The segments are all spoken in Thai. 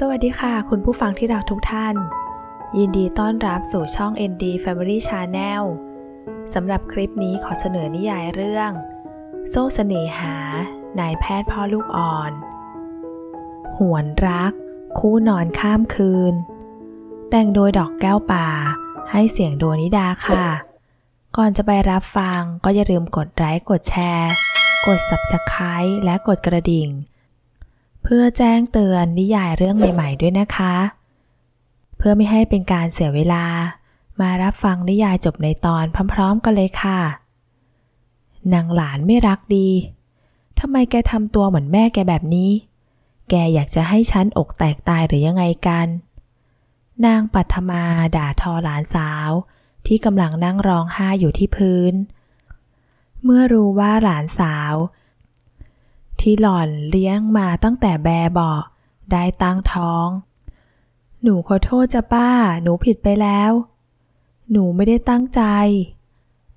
สวัสดีค่ะ คุณผู้ฟังที่รักทุกท่าน ยินดีต้อนรับสู่ช่อง ND Family Channel สำหรับคลิปนี้ขอเสนอนิยายเรื่อง โซ่เสน่หานายแพทย์พ่อลูกอ่อน หวนรัก คู่นอนข้ามคืน แต่งโดยดอกแก้วป่า ให้เสียงโดนิดาค่ะ ก่อนจะไปรับฟังก็อย่าลืมกดไลค์กดแชร์ กด Subscribe และกดกระดิ่งเพื่อแจ้งเตือนนิยายเรื่องใหม่ๆ ด้วยนะคะ เพื่อไม่ให้เป็นการเสียเวลา มารับฟังนิยายจบในตอนพร้อมๆ กันเลยค่ะ นางหลานไม่รักดีทำไมแกทำตัวเหมือนแม่แกแบบนี้ แกอยากจะให้ฉันอกแตกตายหรือยังไงกัน นางปัทมาด่าทอหลานสาว ที่กำลังนั่งร้องไห้อยู่ที่พื้น เมื่อรู้ว่าหลานสาวที่หล่อนเลี้ยงมาตั้งแต่แบบบอได้ตั้งท้อง หนูขอโทษจ้ะป้าหนูผิดไปแล้ว หนูไม่ได้ตั้งใจ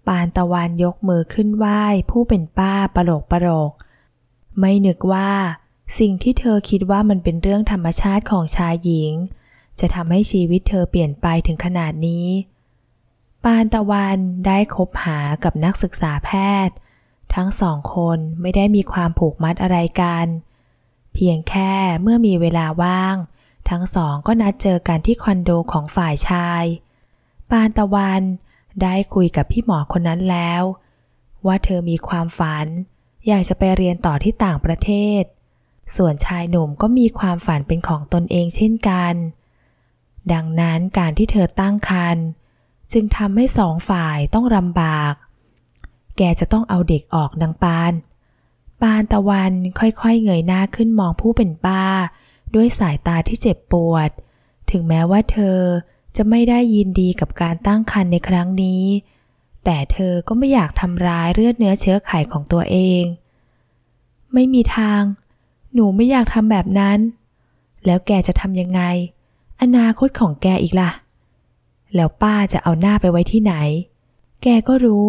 ปานตะวันยกมือขึ้นไหว้ผู้เป็นป้าประโลกประโลกไม่นึกว่า สิ่งที่เธอคิดว่ามันเป็นเรื่องธรรมชาติของชายหญิง จะทำให้ชีวิตเธอเปลี่ยนไปถึงขนาดนี้ ปานตะวันได้คบหากับนักศึกษาแพทย์ทั้งสองคนไม่ได้มีความผูกมัดอะไรกัน เพียงแค่เมื่อมีเวลาว่าง ทั้งสองก็นัดเจอกันที่คอนโดของฝ่ายชาย ปานตะวันได้คุยกับพี่หมอคนนั้นแล้ว ว่าเธอมีความฝัน อยากจะไปเรียนต่อที่ต่างประเทศ ส่วนชายหนุ่มก็มีความฝันเป็นของตนเองเช่นกัน ดังนั้นการที่เธอตั้งครรภ์จึงทำให้สองฝ่ายต้องลำบากแกจะต้องเอาเด็กออกนางปาน ปานตะวันค่อยๆเงยหน้าขึ้นมองผู้เป็นป้า ด้วยสายตาที่เจ็บปวด ถึงแม้ว่าเธอจะไม่ได้ยินดีกับการตั้งครรภ์ในครั้งนี้ แต่เธอก็ไม่อยากทำร้ายเลือดเนื้อเชื้อไขของตัวเอง ไม่มีทาง หนูไม่อยากทำแบบนั้น แล้วแกจะทำยังไง อนาคตของแกอีกละ่ะ แล้วป้าจะเอาหน้าไปไว้ที่ไหน แกก็รู้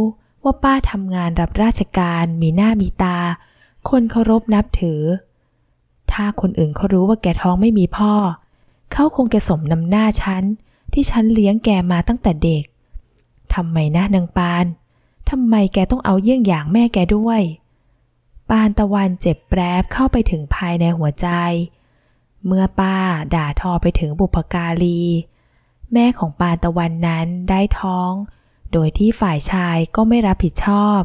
ว่าป้าทำงานรับราชการมีหน้ามีตา คนเคารพนับถือ ถ้าคนอื่นเขารู้ว่าแกท้องไม่มีพ่อ เขาคงแกสมนำหน้าฉัน ที่ฉันเลี้ยงแกมาตั้งแต่เด็กทำไมนะนางปานทำไมแกต้องเอาเยี่ยงอย่างแม่แกด้วย ปานตะวันเจ็บแปรบเข้าไปถึงภายในหัวใจ เมื่อป้าด่าทอไปถึงบุพการี แม่ของปานตะวันนั้นได้ท้องโดยที่ฝ่ายชายก็ไม่รับผิดชอบ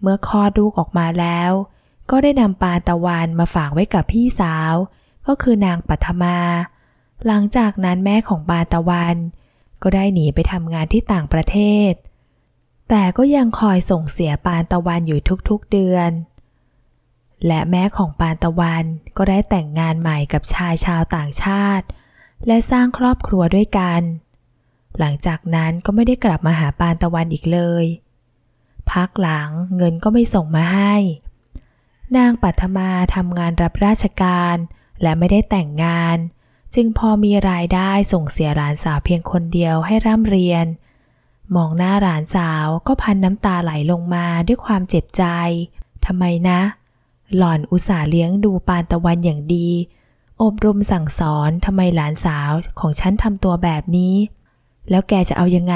เมื่อคลอดลูกออกมาแล้ว ก็ได้นำปานตะวันมาฝากไว้กับพี่สาวก็คือนางปัทมา หลังจากนั้นแม่ของปานตะวัน ก็ได้หนีไปทำงานที่ต่างประเทศ แต่ก็ยังคอยส่งเสียปานตะวันอยู่ทุกๆเดือน และแม่ของปานตะวันก็ได้แต่งงานใหม่กับชายชาวต่างชาติ และสร้างครอบครัวด้วยกันหลังจากนั้นก็ไม่ได้กลับมาหาปานตะวันอีกเลย พักหลังเงินก็ไม่ส่งมาให้ นางปัทมาทำงานรับราชการ และไม่ได้แต่งงาน จึงพอมีรายได้ส่งเสียหลานสาวเพียงคนเดียวให้ร่ำเรียน มองหน้าหลานสาวก็พันน้ำตาไหลลงมาด้วยความเจ็บใจทำไมนะ หล่อนอุตส่าห์เลี้ยงดูปานตะวันอย่างดี อบรมสั่งสอนทำไมหลานสาวของฉันทำตัวแบบนี้แล้วแกจะเอายังไง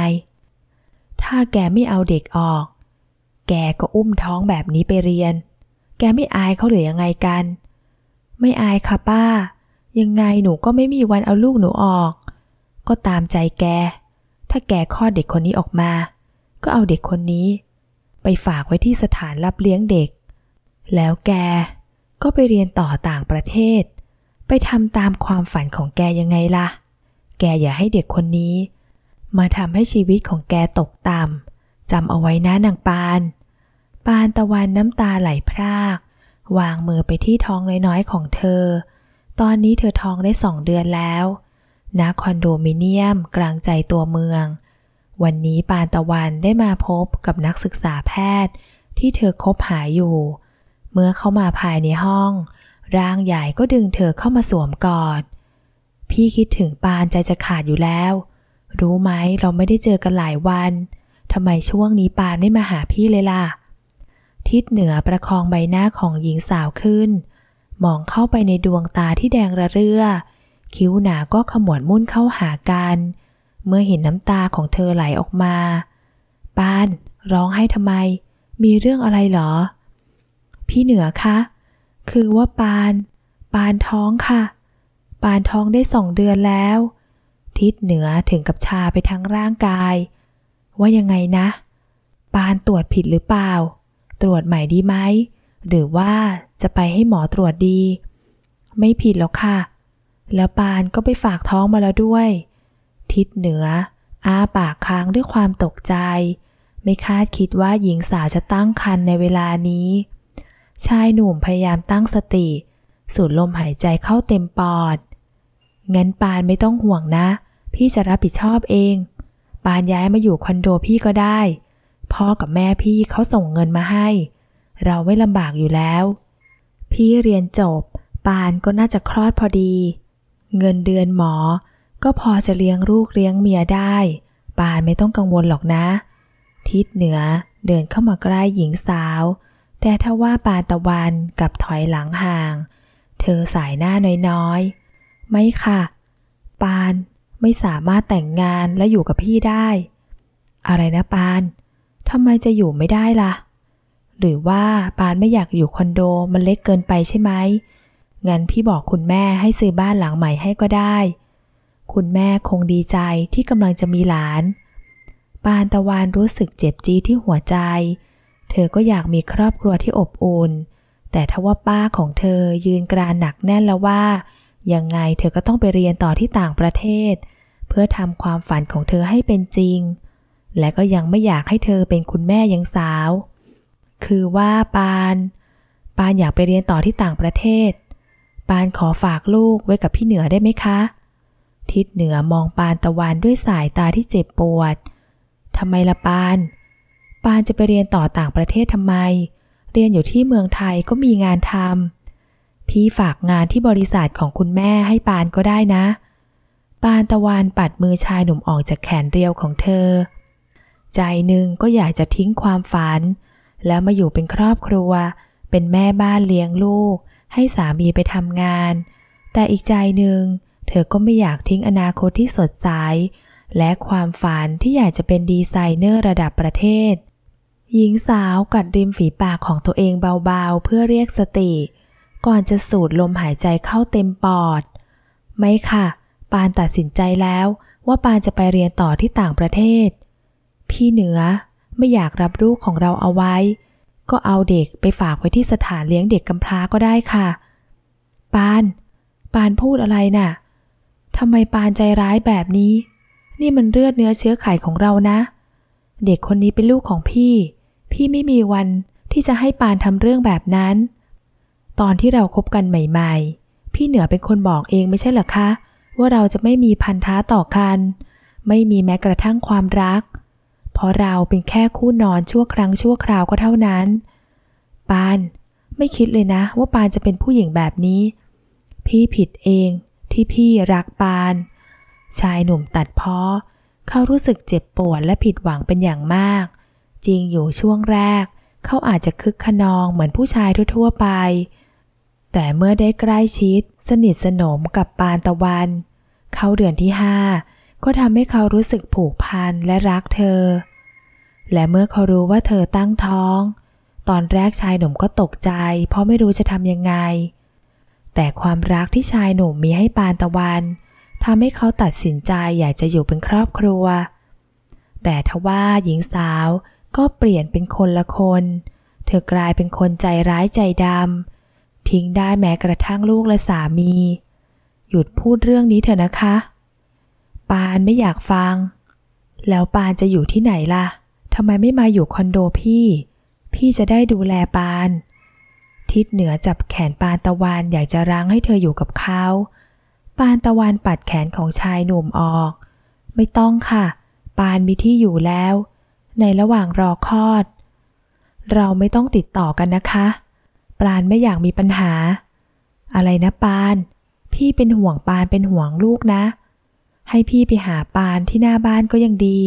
ถ้าแกไม่เอาเด็กออก แกก็อุ้มท้องแบบนี้ไปเรียน แกไม่อายเขาหรือยังไงกัน ไม่อายค่ะป้า ยังไงหนูก็ไม่มีวันเอาลูกหนูออก ก็ตามใจแก ถ้าแกคลอดเด็กคนนี้ออกมา ก็เอาเด็กคนนี้ ไปฝากไว้ที่สถานรับเลี้ยงเด็ก แล้วแกก็ไปเรียนต่อต่างประเทศ ไปทำตามความฝันของแกยังไงล่ะ แกอย่าให้เด็กคนนี้มาทำให้ชีวิตของแกตกต่ำจำเอาไว้นะนางปาน ปานตะวันน้ำตาไหลพราก วางมือไปที่ท้องน้อยๆของเธอ ตอนนี้เธอท้องได้สองเดือนแล้ว ณคอนโดมิเนียมกลางใจตัวเมือง วันนี้ปานตะวันได้มาพบกับนักศึกษาแพทย์ที่เธอคบหาอยู่ เมื่อเข้ามาภายในห้อง ร่างใหญ่ก็ดึงเธอเข้ามาสวมกอด พี่คิดถึงปานใจจะขาดอยู่แล้วรู้ไหม เราไม่ได้เจอกันหลายวันทำไมช่วงนี้ปานไม่มาหาพี่เลยล่ะ ทิศเหนือประคองใบหน้าของหญิงสาวขึ้น มองเข้าไปในดวงตาที่แดงระเรื่อ คิ้วหนาก็ขมวดมุ่นเข้าหากัน เมื่อเห็นน้ำตาของเธอไหลออกมา ปาน ร้องให้ทำไม มีเรื่องอะไรหรอ พี่เหนือคะคือว่าปาน ปานท้องค่ะ ปานท้องได้สองเดือนแล้วทิศเหนือถึงกับชาไปทั้งร่างกาย ว่ายังไงนะ ปานตรวจผิดหรือเปล่า ตรวจใหม่ดีไหมหรือว่าจะไปให้หมอตรวจดี ไม่ผิดหรอกค่ะ แล้วปานก็ไปฝากท้องมาแล้วด้วย ทิศเหนืออ้าปากค้างด้วยความตกใจ ไม่คาดคิดว่าหญิงสาวจะตั้งครรภ์นในเวลานี้ ชายหนุ่มพยายามตั้งสติ สูดลมหายใจเข้าเต็มปอดงั้นปานไม่ต้องห่วงนะพี่จะรับผิดชอบเอง ปานย้ายมาอยู่คอนโดพี่ก็ได้ พ่อกับแม่พี่เขาส่งเงินมาให้ เราไม่ลำบากอยู่แล้ว พี่เรียนจบ ปานก็น่าจะคลอดพอดี เงินเดือนหมอ ก็พอจะเลี้ยงลูกเลี้ยงเมียได้ ปานไม่ต้องกังวลหรอกนะ ทิศเหนือเดินเข้ามาใกล้หญิงสาว แต่ถ้าว่าปานตะวันกับถอยหลังห่าง เธอสายหน้าน้อยๆไม่ค่ะ ปานไม่สามารถแต่งงานและอยู่กับพี่ได้ อะไรนะปานทำไมจะอยู่ไม่ได้ละ่ะ หรือว่าปานไม่อยากอยู่คอนโดมันเล็กเกินไปใช่ไหมงั้นพี่บอกคุณแม่ให้ซื้อบ้านหลังใหม่ให้ก็ได้ คุณแม่คงดีใจที่กำลังจะมีหลาน ปานตะวันรู้สึกเจ็บจี้ที่หัวใจ เธอก็อยากมีครอบครัวที่อบอุ่น แต่ทว่าป้าของเธอยืนกรานหนักแน่นแล้วว่า ยังไงเธอก็ต้องไปเรียนต่อที่ต่างประเทศพื่อทำความฝันของเธอให้เป็นจริง และก็ยังไม่อยากให้เธอเป็นคุณแม่ยังสาว คือว่าปาน ปานอยากไปเรียนต่อที่ต่างประเทศ ปานขอฝากลูกไว้กับพี่เหนือได้ไหมคะ ทิศเหนือมองปานตะวันด้วยสายตาที่เจ็บปวดทำไมละปาน ปานจะไปเรียนต่อต่างประเทศทำไม เรียนอยู่ที่เมืองไทยก็มีงานทำพี่ฝากงานที่บริษัทของคุณแม่ให้ปานก็ได้นะเปานตะวันปัดมือชายหนุ่มออกจากแขนเรียวของเธอ ใจหนึ่งก็อยากจะทิ้งความฝัน แล้วมาอยู่เป็นครอบครัว เป็นแม่บ้านเลี้ยงลูก ให้สามีไปทำงาน แต่อีกใจหนึ่ง เธอก็ไม่อยากทิ้งอนาคตที่สดใส และความฝันที่อยากจะเป็นดีไซเนอร์ระดับประเทศ หญิงสาวกัดริมฝีปากของตัวเองเบาๆเพื่อเรียกสติ ก่อนจะสูดลมหายใจเข้าเต็มปอด ไม่ค่ะปานตัดสินใจแล้วว่าปานจะไปเรียนต่อที่ต่างประเทศ พี่เหนือไม่อยากรับ ลูกของเราเอาไว้ ก็เอาเด็กไปฝากไว้ที่สถานเลี้ยงเด็กกำพร้าก็ได้ค่ะ ปาน ปานพูดอะไรนะ่ะทำไมปานใจร้ายแบบนี้ นี่มันเลือดเนื้อเชื้อไขของเรานะ เด็กคนนี้เป็นลูกของพี่ พี่ไม่มีวันที่จะให้ปานทำเรื่องแบบนั้น ตอนที่เราคบกันใหม่ ๆ พี่เหนือเป็นคนบอกเองไม่ใช่หรอคะว่าเราจะไม่มีพันธะต่อกัน ไม่มีแม้กระทั่งความรัก เพราะเราเป็นแค่คู่นอนชั่วครั้งชั่วคราวก็เท่านั้นปาน ไม่คิดเลยนะ ว่าปานจะเป็นผู้หญิงแบบนี้ พี่ผิดเอง ที่พี่รักปาน ชายหนุ่มตัดพ้อเขารู้สึกเจ็บปวดและผิดหวังเป็นอย่างมาก จริงอยู่ช่วงแรก เขาอาจจะคึกขนองเหมือนผู้ชายทั่ว ๆไปแต่เมื่อได้ใกล้ชิด สนิทสนมกับปานตะวัน เข้าเดือนที่ห้าก็ทำให้เขารู้สึกผูกพันและรักเธอ และเมื่อเขารู้ว่าเธอตั้งท้อง ตอนแรกชายหนุ่มก็ตกใจ เพราะไม่รู้จะทำยังไง แต่ความรักที่ชายหนุ่มมีให้ปานตะวันทำให้เขาตัดสินใจอยากจะอยู่เป็นครอบครัว แต่ทว่าหญิงสาวก็เปลี่ยนเป็นคนละคน เธอกลายเป็นคนใจร้ายใจดำทิ้งได้แม้กระทั่งลูกและสามี หยุดพูดเรื่องนี้เถอะนะคะ ปานไม่อยากฟัง แล้วปานจะอยู่ที่ไหนล่ะทำไมไม่มาอยู่คอนโดพี่ พี่จะได้ดูแลปาน ทิศเหนือจับแขนปานตะวันอยากจะรั้งให้เธออยู่กับเขา ปานตะวันปัดแขนของชายหนุ่มออก ไม่ต้องค่ะ ปานมีที่อยู่แล้ว ในระหว่างรอคลอด เราไม่ต้องติดต่อกันนะคะปรานไม่อยากมีปัญหา อะไรนะปาน พี่เป็นห่วงปานเป็นห่วงลูกนะ ให้พี่ไปหาปานที่หน้าบ้านก็ยังดี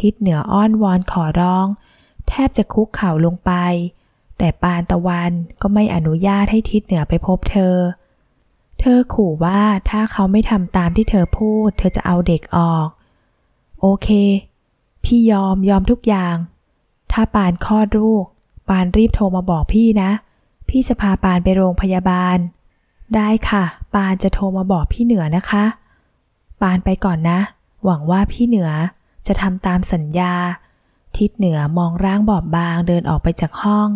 ทิศเหนืออ้อนวอนขอร้อง แทบจะคุกเข่าลงไป แต่ปานตะวันก็ไม่อนุญาตให้ทิศเหนือไปพบเธอ เธอขู่ว่าถ้าเขาไม่ทำตามที่เธอพูด เธอจะเอาเด็กออก โอเค พี่ยอมยอมทุกอย่าง ถ้าปานคลอดลูก ปานรีบโทรมาบอกพี่นะพี่จะพาปานไปโรงพยาบาล ได้ค่ะ ปานจะโทรมาบอกพี่เหนือนะคะ ปานไปก่อนนะ หวังว่าพี่เหนือจะทำตามสัญญา ทิศเหนือมองร่างบอบบางเดินออกไปจากห้อง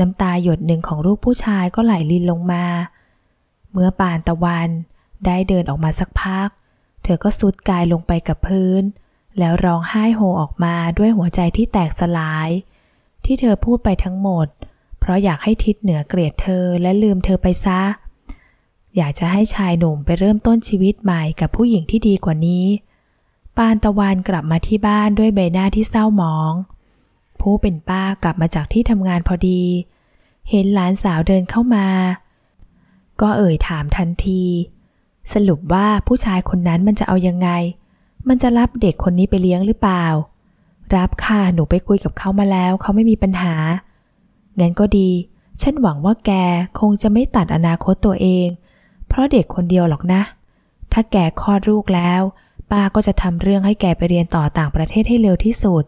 น้ำตาหยดหนึ่งของรูปผู้ชายก็ไหลลินลงมา เมื่อปานตะวันได้เดินออกมาสักพัก เธอก็สุดกายลงไปกับพื้น แล้วร้องไห้โฮออกมาด้วยหัวใจที่แตกสลาย ที่เธอพูดไปทั้งหมดเพราะอยากให้ทิศเหนือเกลียดเธอและลืมเธอไปซะ อยากจะให้ชายหนุ่มไปเริ่มต้นชีวิตใหม่กับผู้หญิงที่ดีกว่านี้ ปานตะวันกลับมาที่บ้านด้วยใบหน้าที่เศร้าหมอง ผู้เป็นป้ากลับมาจากที่ทำงานพอดี เห็นหลานสาวเดินเข้ามา ก็เอ่ยถามทันที สรุปว่าผู้ชายคนนั้นมันจะเอายังไง มันจะรับเด็กคนนี้ไปเลี้ยงหรือเปล่า รับค่ะ หนูไปคุยกับเขามาแล้วเขาไม่มีปัญหางั้นก็ดี ฉันหวังว่าแกคงจะไม่ตัดอนาคตตัวเอง เพราะเด็กคนเดียวหรอกนะ ถ้าแกคลอดลูกแล้ว ป้าก็จะทำเรื่องให้แกไปเรียนต่อต่างประเทศให้เร็วที่สุด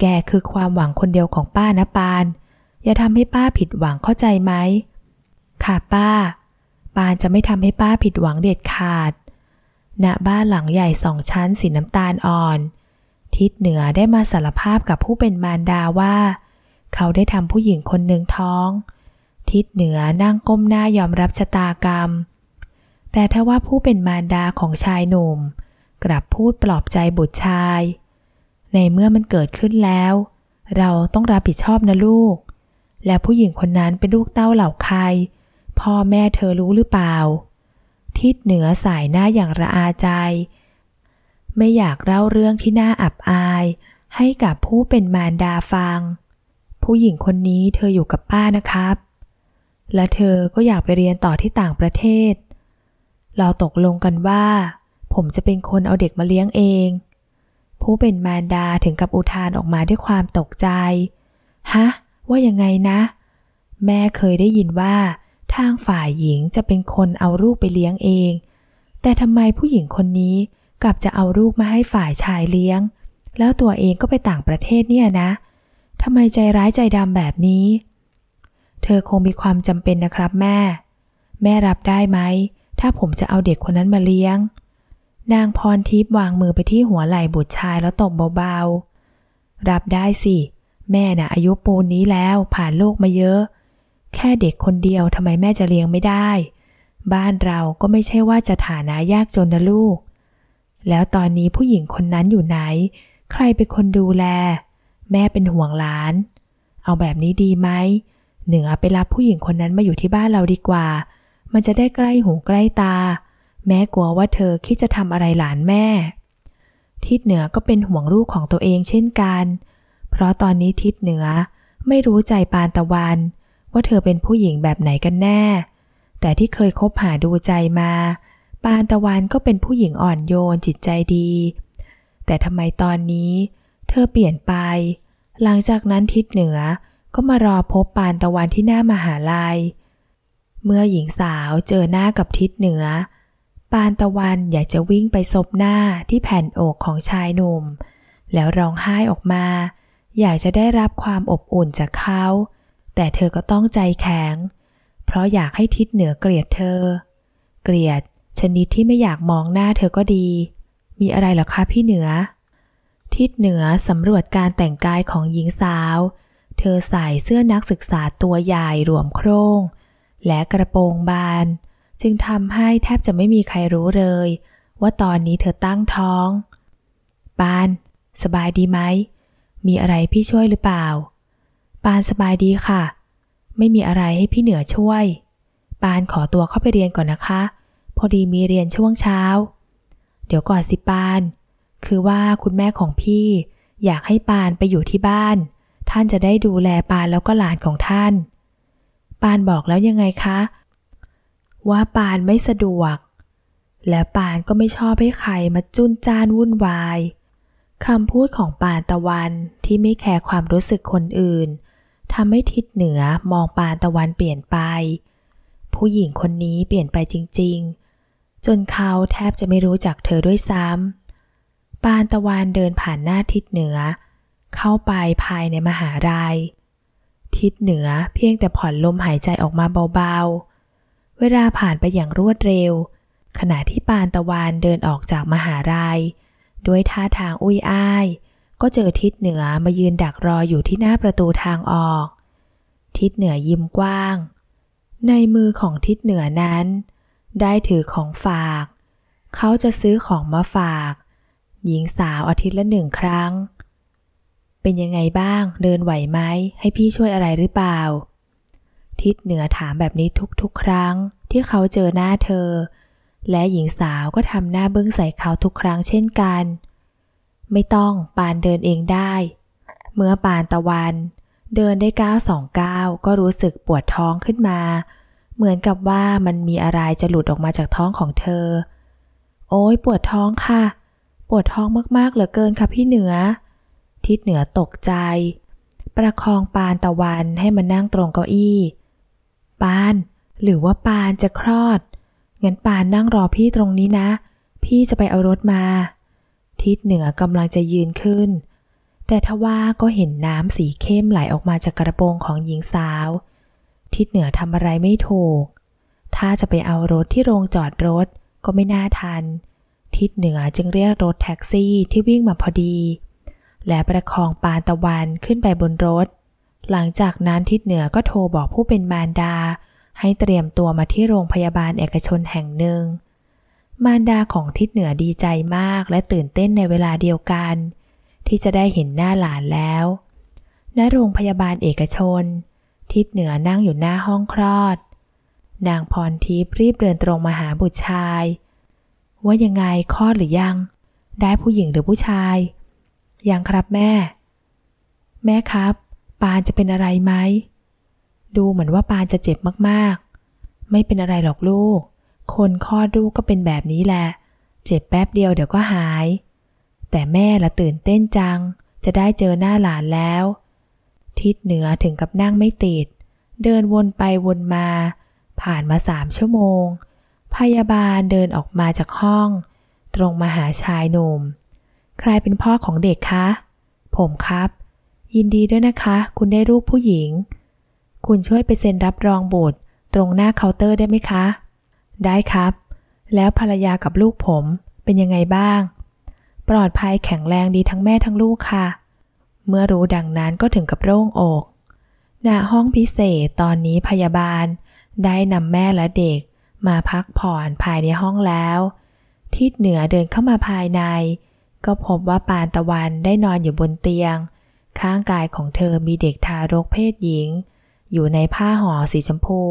แกคือความหวังคนเดียวของป้านะปาน อย่าทำให้ป้าผิดหวังเข้าใจไหมค่ะป้า ปานจะไม่ทำให้ป้าผิดหวังเด็ดขาดณบ้านหลังใหญ่สองชั้น สีน้ำตาลอ่อน ทิศเหนือได้มาสารภาพกับผู้เป็นมารดาว่าเขาได้ทำผู้หญิงคนหนึ่งท้อง ทิศเหนือนั่งก้มหน้ายอมรับชะตากรรม แต่ทว่าผู้เป็นมารดาของชายหนุ่ม กลับพูดปลอบใจบุตรชาย ในเมื่อมันเกิดขึ้นแล้ว เราต้องรับผิดชอบนะลูก และผู้หญิงคนนั้นเป็นลูกเต้าเหล่าใคร พ่อแม่เธอรู้หรือเปล่า ทิศเหนือสายหน้าอย่างระอาใจ ไม่อยากเล่าเรื่องที่น่าอับอายให้กับผู้เป็นมารดาฟังผู้หญิงคนนี้เธออยู่กับป้านะครับ และเธอก็อยากไปเรียนต่อที่ต่างประเทศ เราตกลงกันว่า ผมจะเป็นคนเอาเด็กมาเลี้ยงเอง ผู้เป็นมารดาถึงกับอุทานออกมาด้วยความตกใจ ฮะ ว่ายังไงนะ แม่เคยได้ยินว่า ทางฝ่ายหญิงจะเป็นคนเอาลูกไปเลี้ยงเอง แต่ทำไมผู้หญิงคนนี้กลับจะเอาลูกมาให้ฝ่ายชายเลี้ยง แล้วตัวเองก็ไปต่างประเทศเนี่ยนะเทำไมใจร้ายใจดำแบบนี้ เธอคงมีความจำเป็นนะครับแม่ แม่รับได้ไหมถ้าผมจะเอาเด็กคนนั้นมาเลี้ยง นางพรทิพย์วางมือไปที่หัวไหล่บุตรชายแล้วตบเบาๆ รับได้สิแม่นะ่ะอายุปูนนี้แล้วผ่านโลกมาเยอะ แค่เด็กคนเดียวทำไมแม่จะเลี้ยงไม่ได้ บ้านเราก็ไม่ใช่ว่าจะฐานะยากจนนะลูก แล้วตอนนี้ผู้หญิงคนนั้นอยู่ไหน ใครเป็นคนดูแลแม่เป็นห่วงหลาน เอาแบบนี้ดีไหม เหนือไปรับผู้หญิงคนนั้นมาอยู่ที่บ้านเราดีกว่า มันจะได้ใกล้หูใกล้ตา แม่กลัวว่าเธอคิดจะทำอะไรหลานแม่ ทิศเหนือก็เป็นห่วงลูกของตัวเองเช่นกัน เพราะตอนนี้ทิศเหนือไม่รู้ใจปานตะวัน ว่าเธอเป็นผู้หญิงแบบไหนกันแน่ แต่ที่เคยคบหาดูใจมา ปานตะวันก็เป็นผู้หญิงอ่อนโยนจิตใจดี แต่ทำไมตอนนี้เธอเปลี่ยนไป หลังจากนั้นทิศเหนือก็มารอพบปานตะวันที่หน้ามหาลายัย เมื่อหญิงสาวเจอหน้ากับทิศเหนือ ปานตะวันอยากจะวิ่งไปซบหน้าที่แผ่นอกของชายหนุ่ม แล้วร้องไห้ออกมา อยากจะได้รับความอบอุ่นจากเขา แต่เธอก็ต้องใจแข็ง เพราะอยากให้ทิศเหนือเกลียดเธอ เกลียดชนิดที่ไม่อยากมองหน้าเธอก็ดี มีอะไรหรอคะพี่เหนือทิศเหนือสำรวจการแต่งกายของหญิงสาว เธอใส่เสื้อนักศึกษาตัวใหญ่หลวมโครง และกระโปรงบาน จึงทำให้แทบจะไม่มีใครรู้เลย ว่าตอนนี้เธอตั้งท้องปาน สบายดีไหม มีอะไรพี่ช่วยหรือเปล่าปานสบายดีค่ะ ไม่มีอะไรให้พี่เหนือช่วยปานขอตัวเข้าไปเรียนก่อนนะคะ พอดีมีเรียนช่วงเช้า เดี๋ยวก่อนสิปานคือว่าคุณแม่ของพี่อยากให้ปานไปอยู่ที่บ้าน ท่านจะได้ดูแลปานแล้วก็หลานของท่าน ปานบอกแล้วยังไงคะ ว่าปานไม่สะดวก และปานก็ไม่ชอบให้ใครมาจุนจ้านวุ่นวายคำพูดของปานตะวันที่ไม่แคร์ความรู้สึกคนอื่นทำให้ทิศเหนือมองปานตะวันเปลี่ยนไป ผู้หญิงคนนี้เปลี่ยนไปจริงๆ จนเขาแทบจะไม่รู้จักเธอด้วยซ้ำปานตะวันเดินผ่านหน้าทิศเหนือ เข้าไปภายในมหาลัยทิศเหนือเพียงแต่ผ่อนลมหายใจออกมาเบาๆ เวลาผ่านไปอย่างรวดเร็ว ขณะที่ปานตะวันเดินออกจากมหาลัยด้วยท่าทางอุ้ยอ้าย ก็เจอทิศเหนือมายืนดักรออยู่ที่หน้าประตูทางออก ทิศเหนือยิ้มกว้าง ในมือของทิศเหนือนั้น ได้ถือของฝาก เขาจะซื้อของมาฝากหญิงสาวอาทิตย์ละหนึ่งครั้ง เป็นยังไงบ้างเดินไหวไหมให้พี่ช่วยอะไรหรือเปล่า ทิศเหนือถามแบบนี้ทุกๆครั้ง ที่เขาเจอหน้าเธอ และหญิงสาวก็ทำหน้าเบื้งใส่เขาทุกครั้งเช่นกัน ไม่ต้องปานเดินเองได้ เมื่อปานตะวัน เดินได้ก้าวสองก้าวก็รู้สึกปวดท้องขึ้นมา เหมือนกับว่ามันมีอะไรจะหลุดออกมาจากท้องของเธอ โอ้ยปวดท้องค่ะปวดท้องมากๆ เหลือเกินค่ะพี่เหนือ ทิศเหนือตกใจ ประคองปานตะวันให้มันนั่งตรงเก้าอี้ ปานหรือว่าปานจะคลอดงั้นปานนั่งรอพี่ตรงนี้นะ พี่จะไปเอารถมา ทิศเหนือกำลังจะยืนขึ้น แต่ทว่าก็เห็นน้ำสีเข้มไหลออกมาจากกระโปรงของหญิงสาว ทิศเหนือทำอะไรไม่ถูก ถ้าจะไปเอารถที่โรงจอดรถ ก็ไม่น่าทันเทิศเหนือจึงเรียกรถแท็กซี่ที่วิ่งมาพอดี และประคองปานตะวันขึ้นไปบนรถ หลังจากนั้นทิศเหนือก็โทรบอกผู้เป็นมารดา ให้เตรียมตัวมาที่โรงพยาบาลเอกชนแห่งหนึ่ง มารดาของทิศเหนือดีใจมากและตื่นเต้นในเวลาเดียวกัน ที่จะได้เห็นหน้าหลานแล้วณโรงพยาบาลเอกชน ทิศเหนือนั่งอยู่หน้าห้องคลอด นางพรทิพย์รีบเดินตรงมาหาบุตรชายว่ายังไงคลอดหรือยัง ได้ผู้หญิงหรือผู้ชาย ยังครับแม่ แม่ครับ ปานจะเป็นอะไรไหม ดูเหมือนว่าปานจะเจ็บมากๆ ไม่เป็นอะไรหรอกลูก คนคลอดลูกก็เป็นแบบนี้แหละ เจ็บแป๊บเดียวเดี๋ยวก็หาย แต่แม่ละตื่นเต้นจังจะได้เจอหน้าหลานแล้ว ทิศเหนือถึงกับนั่งไม่ติด เดินวนไปวนมา ผ่านมาสามชั่วโมงพยาบาลเดินออกมาจากห้อง ตรงมาหาชายหนุ่ม ใครเป็นพ่อของเด็กคะ ผมครับ ยินดีด้วยนะคะ คุณได้รูปผู้หญิง คุณช่วยไปเซ็นรับรองบุตรตรงหน้าเคาน์เตอร์ได้ไหมคะ ได้ครับ แล้วภรรยากับลูกผมเป็นยังไงบ้าง ปลอดภัยแข็งแรงดีทั้งแม่ทั้งลูกค่ะ เมื่อรู้ดังนั้นก็ถึงกับโล่งอกณห้องพิเศษตอนนี้พยาบาลได้นำแม่และเด็กมาพักผ่อนภายในห้องแล้ว ทิศเหนือเดินเข้ามาภายใน ก็พบว่าปานตะวันได้นอนอยู่บนเตียง ข้างกายของเธอมีเด็กทารกเพศหญิง อยู่ในผ้าห่อสีชมพู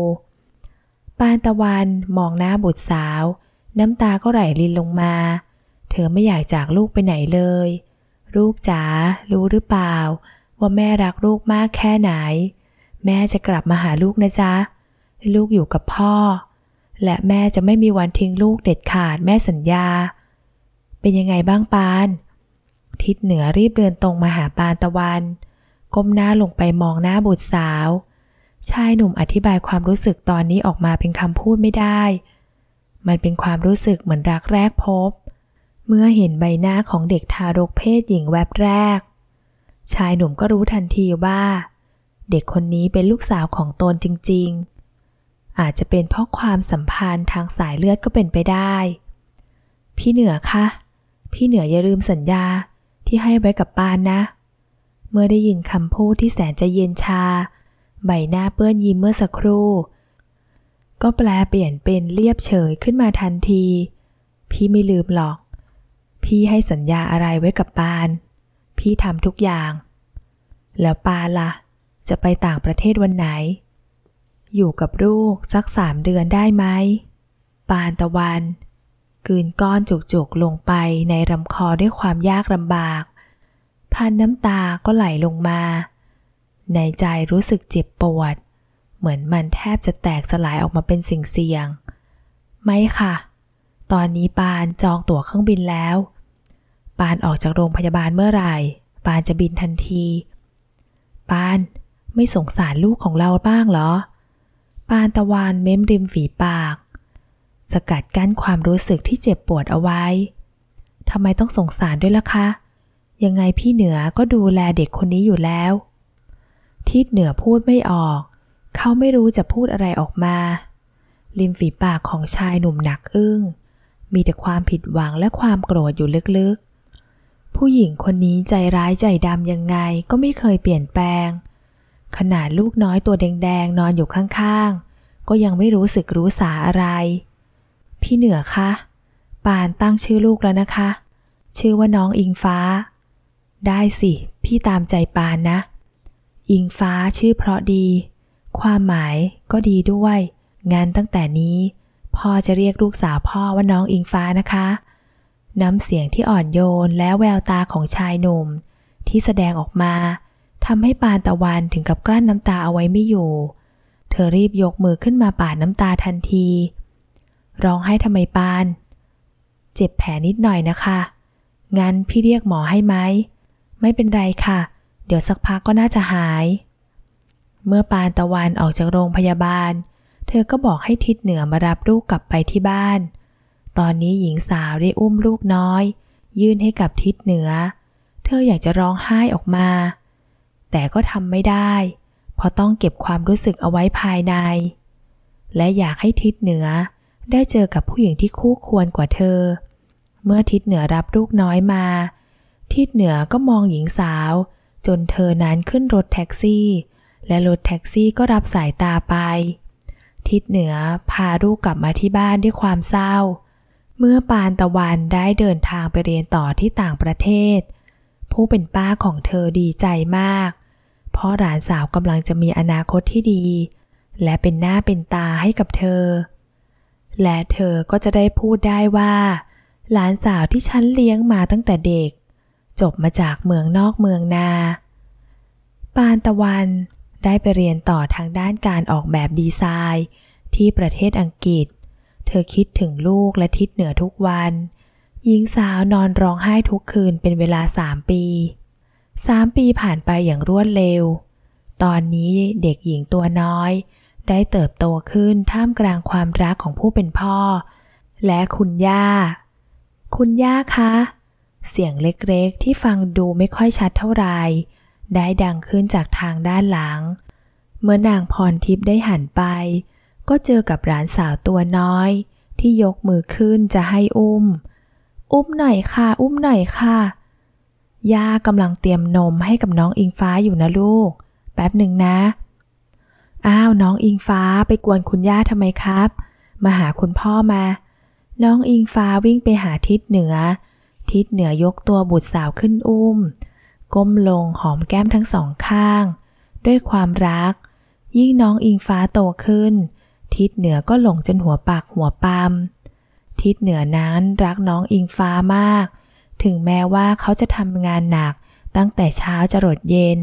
ปานตะวันมองหน้าบุตรสาว น้ำตา ก็ไหลรินลงมา เธอไม่อยากจากลูกไปไหนเลย ลูกจ๋ารู้หรือเปล่า ว่าแม่รักลูกมากแค่ไหน แม่จะกลับมาหาลูกนะจ๊ะลูกอยู่กับพ่อและแม่จะไม่มีวันทิ้งลูกเด็ดขาดแม่สัญญา เป็นยังไงบ้างปาน ทิศเหนือรีบเดินตรงมาหาปานตะวันก้มหน้าลงไปมองหน้าบุตรสาวชายหนุ่มอธิบายความรู้สึกตอนนี้ออกมาเป็นคำพูดไม่ได้ มันเป็นความรู้สึกเหมือนรักแรกพบ เมื่อเห็นใบหน้าของเด็กทารกเพศหญิงแวบแรก ชายหนุ่มก็รู้ทันทีว่า เด็กคนนี้เป็นลูกสาวของตนจริง ๆอาจจะเป็นเพราะความสัมพันธ์ทางสายเลือดก็เป็นไปได้ พี่เหนือคะพี่เหนืออย่าลืมสัญญาที่ให้ไว้กับปานนะ เมื่อได้ยินคำพูดที่แสนจะเย็นชา ใบหน้าเปื้อนยิ้มเมื่อสักครู่ ก็แปลเปลี่ยนเป็นเรียบเฉยขึ้นมาทันที พี่ไม่ลืมหรอก พี่ให้สัญญาอะไรไว้กับปานพี่ทำทุกอย่างแล้วปานละ่ะ จะไปต่างประเทศวันไหนอยู่กับลูกสักสามเดือนได้ไหม ปานตะวัน กืนก้อนจุกๆลงไปในลำคอด้วยความยากลำบาก พันน้ำตาก็ไหลลงมา ในใจรู้สึกเจ็บปวด เหมือนมันแทบจะแตกสลายออกมาเป็นสิ่งเสียง ไม่ค่ะ ตอนนี้ปานจองตั๋วเครื่องบินแล้ว ปานออกจากโรงพยาบาลเมื่อไหร่ ปานจะบินทันที ปานไม่สงสารลูกของเราบ้างเหรอานตะวันเม้มริมฝีปาก สกัดกั้นความรู้สึกที่เจ็บปวดเอาไว้ทำไมต้องสงสารด้วยล่ะคะ ยังไงพี่เหนือก็ดูแลเด็กคนนี้อยู่แล้ว ทิดเหนือพูดไม่ออก เขาไม่รู้จะพูดอะไรออกมา ริมฝีปากของชายหนุ่มหนักอึง้ง มีแต่ความผิดหวังและความโกรธอยู่ลึกๆ ผู้หญิงคนนี้ใจร้ายใจดำยังไงก็ไม่เคยเปลี่ยนแปลงขนาดลูกน้อยตัวแดงๆนอนอยู่ข้างๆ ก็ยังไม่รู้สึกรู้สาอะไร พี่เหนือคะ ปานตั้งชื่อลูกแล้วนะคะ ชื่อว่าน้องอิงฟ้า ได้สิ พี่ตามใจปานนะ อิงฟ้าชื่อเพราะดี ความหมายก็ดีด้วย งานตั้งแต่นี้ พ่อจะเรียกลูกสาวพ่อว่าน้องอิงฟ้านะคะ น้ำเสียงที่อ่อนโยนและแววตาของชายหนุ่มที่แสดงออกมาทำให้ปานตะวันถึงกับกลั้นน้ำตาเอาไว้ไม่อยู่ เธอรีบยกมือขึ้นมาปาดน้ำตาทันที ร้องให้ทำไมปาน เจ็บแผลนิดหน่อยนะคะ งั้นพี่เรียกหมอให้ไหม ไม่เป็นไรค่ะ เดี๋ยวสักพักก็น่าจะหาย เมื่อปานตะวันออกจากโรงพยาบาล เธอก็บอกให้ทิศเหนือมารับลูกกลับไปที่บ้าน ตอนนี้หญิงสาวได้อุ้มลูกน้อย ยื่นให้กับทิศเหนือ เธออยากจะร้องไห้ออกมาแต่ก็ทำไม่ได้เพราะต้องเก็บความรู้สึกเอาไว้ภายใน และอยากให้ทิศเหนือได้เจอกับผู้หญิงที่คู่ควรกว่าเธอ เมื่อทิศเหนือรับลูกน้อยมา ทิศเหนือก็มองหญิงสาว จนเธอนั้นขึ้นรถแท็กซี่ และรถแท็กซี่ก็รับสายตาไป ทิศเหนือพาลูกกลับมาที่บ้านด้วยความเศร้า เมื่อปานตะวันได้เดินทางไปเรียนต่อที่ต่างประเทศ ผู้เป็นป้าของเธอดีใจมากเพราะหลานสาวกำลังจะมีอนาคตที่ดี และเป็นหน้าเป็นตาให้กับเธอ และเธอก็จะได้พูดได้ว่า หลานสาวที่ฉันเลี้ยงมาตั้งแต่เด็ก จบมาจากเมืองนอกเมืองนาปานตะวันได้ไปเรียนต่อทางด้านการออกแบบดีไซน์ ที่ประเทศอังกฤษ เธอคิดถึงลูกและทิศเหนือทุกวัน หญิงสาวนอนร้องไห้ทุกคืนเป็นเวลาสามปีสามปีผ่านไปอย่างรวดเร็ว ตอนนี้เด็กหญิงตัวน้อย ได้เติบโตขึ้นท่ามกลางความรักของผู้เป็นพ่อ และคุณย่า คุณย่าคะ เสียงเล็กๆที่ฟังดูไม่ค่อยชัดเท่าไหร่ได้ดังขึ้นจากทางด้านหลัง เมื่อนางพรทิพย์ได้หันไป ก็เจอกับหลานสาวตัวน้อย ที่ยกมือขึ้นจะให้อุ้ม อุ้มหน่อยค่ะ อุ้มหน่อยค่ะย่ากำลังเตรียมนมให้กับน้องอิงฟ้าอยู่นะลูก แป๊บหนึ่งนะ อ้าวน้องอิงฟ้าไปกวนคุณย่าทำไมครับ มาหาคุณพ่อมา น้องอิงฟ้าวิ่งไปหาทิศเหนือ ทิศเหนือยกตัวบุตรสาวขึ้นอุ้ม ก้มลงหอมแก้มทั้งสองข้าง ด้วยความรัก ยิ่งน้องอิงฟ้าโตขึ้น ทิศเหนือก็หลงจนหัวปากหัวปามทิศเหนือนั้น รักน้องอิงฟ้ามากถึงแม้ว่าเขาจะทำงานหนักตั้งแต่เช้าจรดเย็น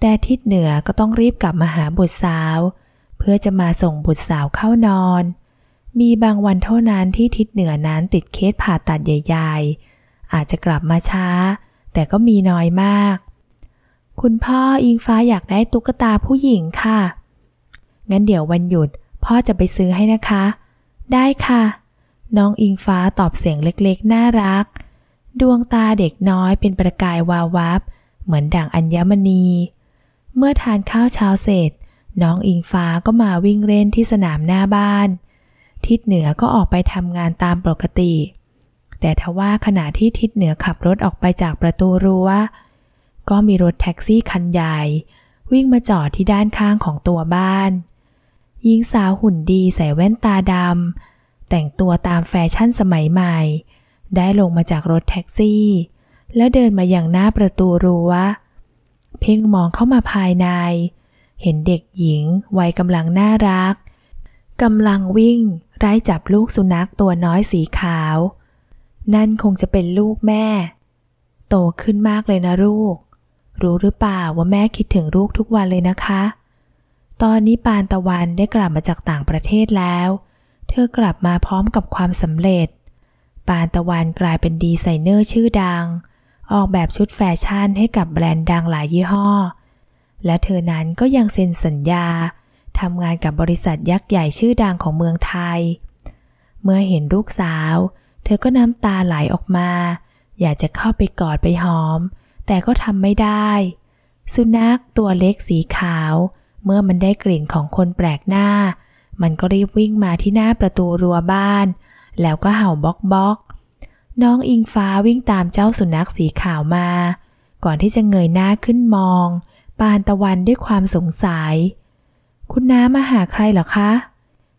แต่ทิศเหนือก็ต้องรีบกลับมาหาบุตรสาว เพื่อจะมาส่งบุตรสาวเข้านอน มีบางวันเท่านั้นที่ทิศเหนือนั้นติดเคสผ่าตัดใหญ่ ๆ อาจจะกลับมาช้า แต่ก็มีน้อยมาก คุณพ่ออิงฟ้าอยากได้ตุ๊กตาผู้หญิงค่ะ งั้นเดี๋ยววันหยุด พ่อจะไปซื้อให้นะคะ ได้ค่ะ น้องอิงฟ้าตอบเสียงเล็กๆ น่ารักเดวงตาเด็กน้อยเป็นประกายวาววับ เหมือนดั่งอัญมณี เมื่อทานข้าวเช้าเสร็จ น้องอิงฟ้าก็มาวิ่งเล่นที่สนามหน้าบ้าน ทิศเหนือก็ออกไปทำงานตามปกติ แต่ทว่าขณะที่ทิศเหนือขับรถออกไปจากประตูรัว้วก็มีรถแท็กซี่คันใหญ่ วิ่งมาจอดที่ด้านข้างของตัวบ้านหญิงสาวหุ่นดีใส่แว่นตาดำแต่งตัวตามแฟชั่นสมัยใหม่ได้ลงมาจากรถแท็กซี่ แล้วเดินมาอย่างหน้าประตูรั้ว เพ่งมองเข้ามาภายใน เห็นเด็กหญิงวัยกำลังน่ารักกำลังวิ่งไล่จับลูกสุนัขตัวน้อยสีขาว นั่นคงจะเป็นลูกแม่ โตขึ้นมากเลยนะลูก รู้หรือเปล่าว่าแม่คิดถึงลูกทุกวันเลยนะคะ ตอนนี้ปานตะวันได้กลับมาจากต่างประเทศแล้ว เธอกลับมาพร้อมกับความสำเร็จปานตะวันกลายเป็นดีไซเนอร์ชื่อดัง ออกแบบชุดแฟชั่นให้กับแบรนด์ดังหลายยี่ห้อ และเธอนั้นก็ยังเซ็นสัญญา ทำงานกับบริษัทยักษ์ใหญ่ชื่อดังของเมืองไทย เมื่อเห็นลูกสาว เธอก็น้ำตาไหลออกมา อยากจะเข้าไปกอดไปหอม แต่ก็ทำไม่ได้ สุนัขตัวเล็กสีขาว เมื่อมันได้กลิ่นของคนแปลกหน้า มันก็รีบวิ่งมาที่หน้าประตูรั้วบ้านแล้วก็เห่าบอกบอก น้องอิงฟ้าวิ่งตามเจ้าสุนัขสีขาวมา ก่อนที่จะเงยหน้าขึ้นมอง ปานตะวันด้วยความสงสยัย คุณน้ามาหาใครเหรอคะ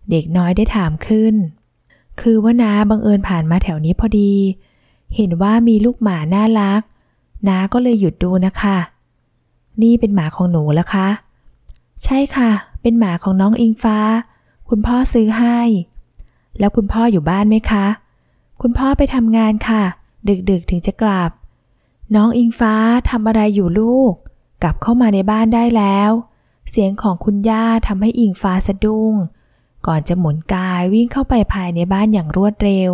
เด็กน้อยได้ถามขึ้น คือว่าน้าบังเอิญผ่านมาแถวนี้พอดี เห็นว่ามีลูกหมาน่ารักน้าก็เลยหยุดดูนะคะ นี่เป็นหมาของหนูแล้วคะ ใช่ค่ะ เป็นหมาของน้องอิงฟ้า คุณพ่อซื้อให้แล้วคุณพ่ออยู่บ้านไหมคะ คุณพ่อไปทำงานค่ะ ดึก ๆ ถึงจะกลับ น้องอิงฟ้าทำอะไรอยู่ลูก กลับเข้ามาในบ้านได้แล้ว เสียงของคุณย่าทำให้อิงฟ้าสะดุ้ง ก่อนจะหมุนกายวิ่งเข้าไปภายในบ้านอย่างรวดเร็ว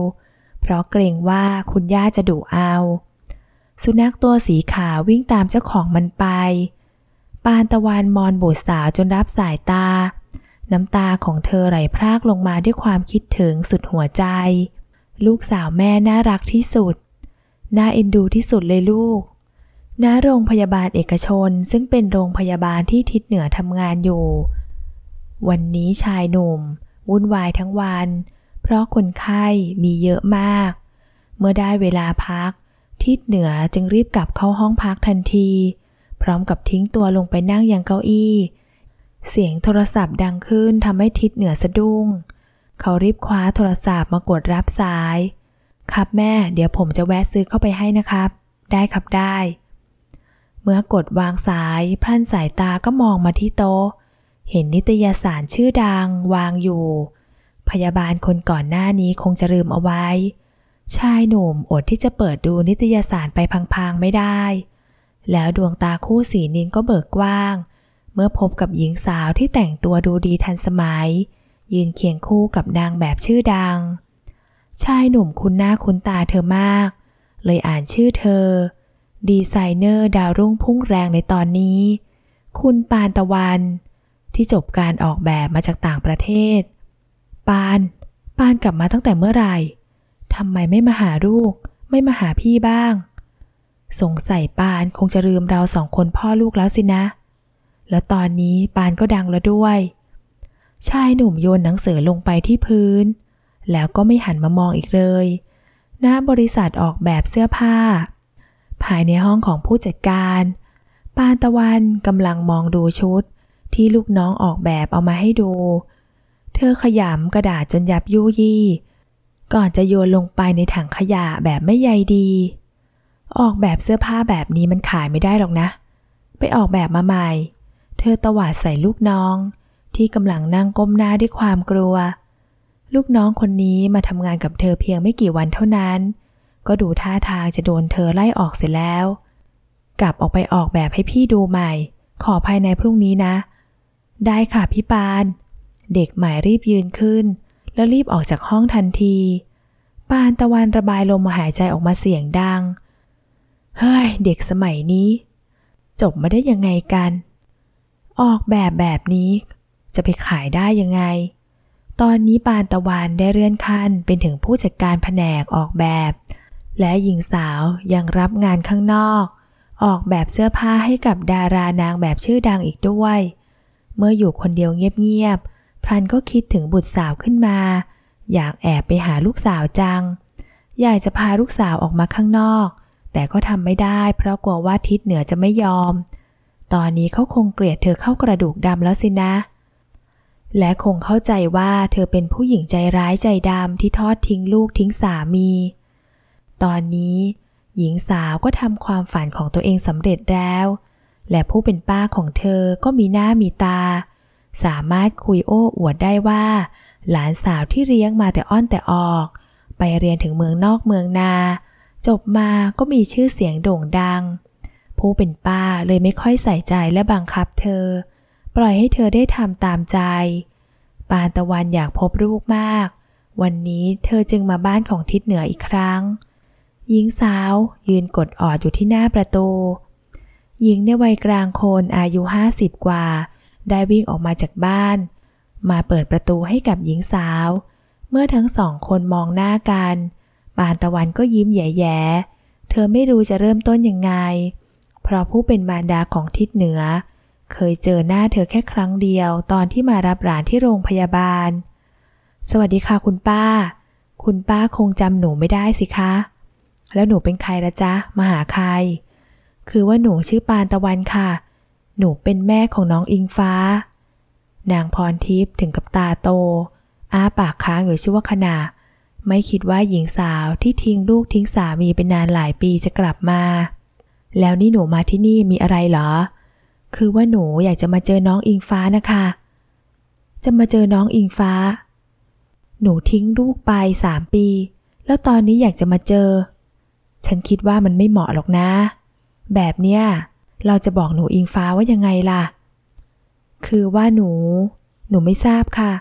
เพราะเกรงว่าคุณย่าจะดุเอา สุนัขตัวสีขาววิ่งตามเจ้าของมันไป ปานตะวันมอนบุตรสาวจนรับสายตาน้ำตาของเธอไหลพรากลงมาด้วยความคิดถึงสุดหัวใจ ลูกสาวแม่น่ารักที่สุด น่าเอ็นดูที่สุดเลยลูก ณ โรงพยาบาลเอกชนซึ่งเป็นโรงพยาบาลที่ทิศเหนือทำงานอยู่ วันนี้ชายหนุ่ม วุ่นวายทั้งวัน เพราะคนไข้มีเยอะมาก เมื่อได้เวลาพัก ทิศเหนือจึงรีบกลับเข้าห้องพักทันที พร้อมกับทิ้งตัวลงไปนั่งยังเก้าอี้เสียงโทรศัพท์ดังขึ้นทำให้ทิศเหนือสะดุ้ง เขารีบคว้าโทรศัพท์มากดรับสาย ครับแม่เดี๋ยวผมจะแวะซื้อเข้าไปให้นะครับ ได้ครับได้ เมื่อกดวางสายพรานสายตาก็มองมาที่โต๊ะเห็นนิตยสารชื่อดัง วางอยู่ พยาบาลคนก่อนหน้านี้คงจะลืมเอาไว้ ชายหนุ่มอดที่จะเปิดดูนิตยสารไปพังๆไม่ได้ แล้วดวงตาคู่สีนินก็เบิกกว้างเมื่อพบกับหญิงสาวที่แต่งตัวดูดีทันสมัย ยืนเคียงคู่กับนางแบบชื่อดังชายหนุ่มคุ้นหน้าคุ้นตาเธอมาก เลยอ่านชื่อเธอ ดีไซเนอร์ดาวรุ่งพุ่งแรงในตอนนี้ คุณปานตะวัน ที่จบการออกแบบมาจากต่างประเทศ ปานปานกลับมาตั้งแต่เมื่อไหร่ทำไมไม่มาหาลูกไม่มาหาพี่บ้าง สงสัยปานคงจะลืมเราสองคนพ่อลูกแล้วสินะเแล้วตอนนี้ปานก็ดังแล้วด้วย ชายหนุ่มโยนหนังสือลงไปที่พื้น แล้วก็ไม่หันมามองอีกเลยหน้าบริษัทออกแบบเสื้อผ้า ภายในห้องของผู้จัดการ ปานตะวันกำลังมองดูชุดที่ลูกน้องออกแบบเอามาให้ดู เธอขยำกระดาษจนยับยุยี่ ก่อนจะโยนลงไปในถังขยะแบบไม่ใยดี ออกแบบเสื้อผ้าแบบนี้มันขายไม่ได้หรอกนะ ไปออกแบบมาใหม่เธอตวาดใส่ลูกน้องที่กำลังนั่งก้มหน้าด้วยความกลัว ลูกน้องคนนี้มาทำงานกับเธอเพียงไม่กี่วันเท่านั้น ก็ดูท่าทางจะโดนเธอไล่ออกเสร็จแล้ว กลับออกไปออกแบบให้พี่ดูใหม่ ขอภายในพรุ่งนี้นะ ได้ค่ะพี่ปาน เด็กใหม่รีบยืนขึ้น แล้วรีบออกจากห้องทันที ปานตะวันระบายลมหายใจออกมาเสียงดังเฮ้ยเด็กสมัยนี้ จบมาได้ยังไงกันออกแบบแบบนี้จะไปขายได้ยังไง ตอนนี้ปานตะวันได้เลื่อนขั้นเป็นถึงผู้จัดการแผนกออกแบบ และหญิงสาวยังรับงานข้างนอก ออกแบบเสื้อผ้าให้กับดารานาง แบบชื่อดังอีกด้วย เมื่ออยู่คนเดียวเงียบๆ พรันก็คิดถึงบุตรสาวขึ้นมา อยากแอบไปหาลูกสาวจังอยากจะพาลูกสาวออกมาข้างนอก แต่ก็ทำไม่ได้เพราะกลัวว่าทิศเหนือจะไม่ยอมตอนนี้เขาคงเกลียดเธอเข้ากระดูกดำแล้วสินะ และคงเข้าใจว่าเธอเป็นผู้หญิงใจร้ายใจดำ ที่ทอดทิ้งลูกทิ้งสามี ตอนนี้ หญิงสาวก็ทำความฝันของตัวเองสำเร็จแล้ว และผู้เป็นป้าของเธอก็มีหน้ามีตา สามารถคุยโอ้อวดได้ว่า หลานสาวที่เลี้ยงมาแต่อ้อนแต่ออก ไปเรียนถึงเมืองนอกเมืองนา จบมาก็มีชื่อเสียงโด่งดังผู้เป็นป้าเลยไม่ค่อยใส่ใจและบังคับเธอ ปล่อยให้เธอได้ทำตามใจปานตะวันอยากพบลูกมาก วันนี้เธอจึงมาบ้านของทิศเหนืออีกครั้งหญิงสาวยืนกดออดอยู่ที่หน้าประตู หญิงในวัยกลางคนอายุห้าสิบกว่า ได้วิ่งออกมาจากบ้าน มาเปิดประตูให้กับหญิงสาว เมื่อทั้งสองคนมองหน้ากันปานตะวันก็ยิ้มแย่ๆเธอไม่รู้จะเริ่มต้นยังไงเพราะผู้เป็นมารดาของทิศเหนือ เคยเจอหน้าเธอแค่ครั้งเดียว ตอนที่มารับหลานที่โรงพยาบาล สวัสดีค่ะคุณป้า คุณป้าคงจำหนูไม่ได้สิคะ แล้วหนูเป็นใครละจ๊ะ มาหาใคร คือว่าหนูชื่อปานตะวันค่ะ หนูเป็นแม่ของน้องอิงฟ้า นางพรทิพย์ถึงกับตาโต อ้าปากค้างอยู่ชั่วขณะ ไม่คิดว่าหญิงสาวที่ทิ้งลูกทิ้งสามีเป็นนานหลายปีจะกลับมาแล้วนี่หนูมาที่นี่มีอะไรเหรอ คือว่าหนูอยากจะมาเจอน้องอิงฟ้านะคะ จะมาเจอน้องอิงฟ้า หนูทิ้งลูกไปสามปี แล้วตอนนี้อยากจะมาเจอ ฉันคิดว่ามันไม่เหมาะหรอกนะ แบบเนี้ยเราจะบอกหนูอิงฟ้าว่ายังไงล่ะ คือว่าหนู หนูไม่ทราบค่ะ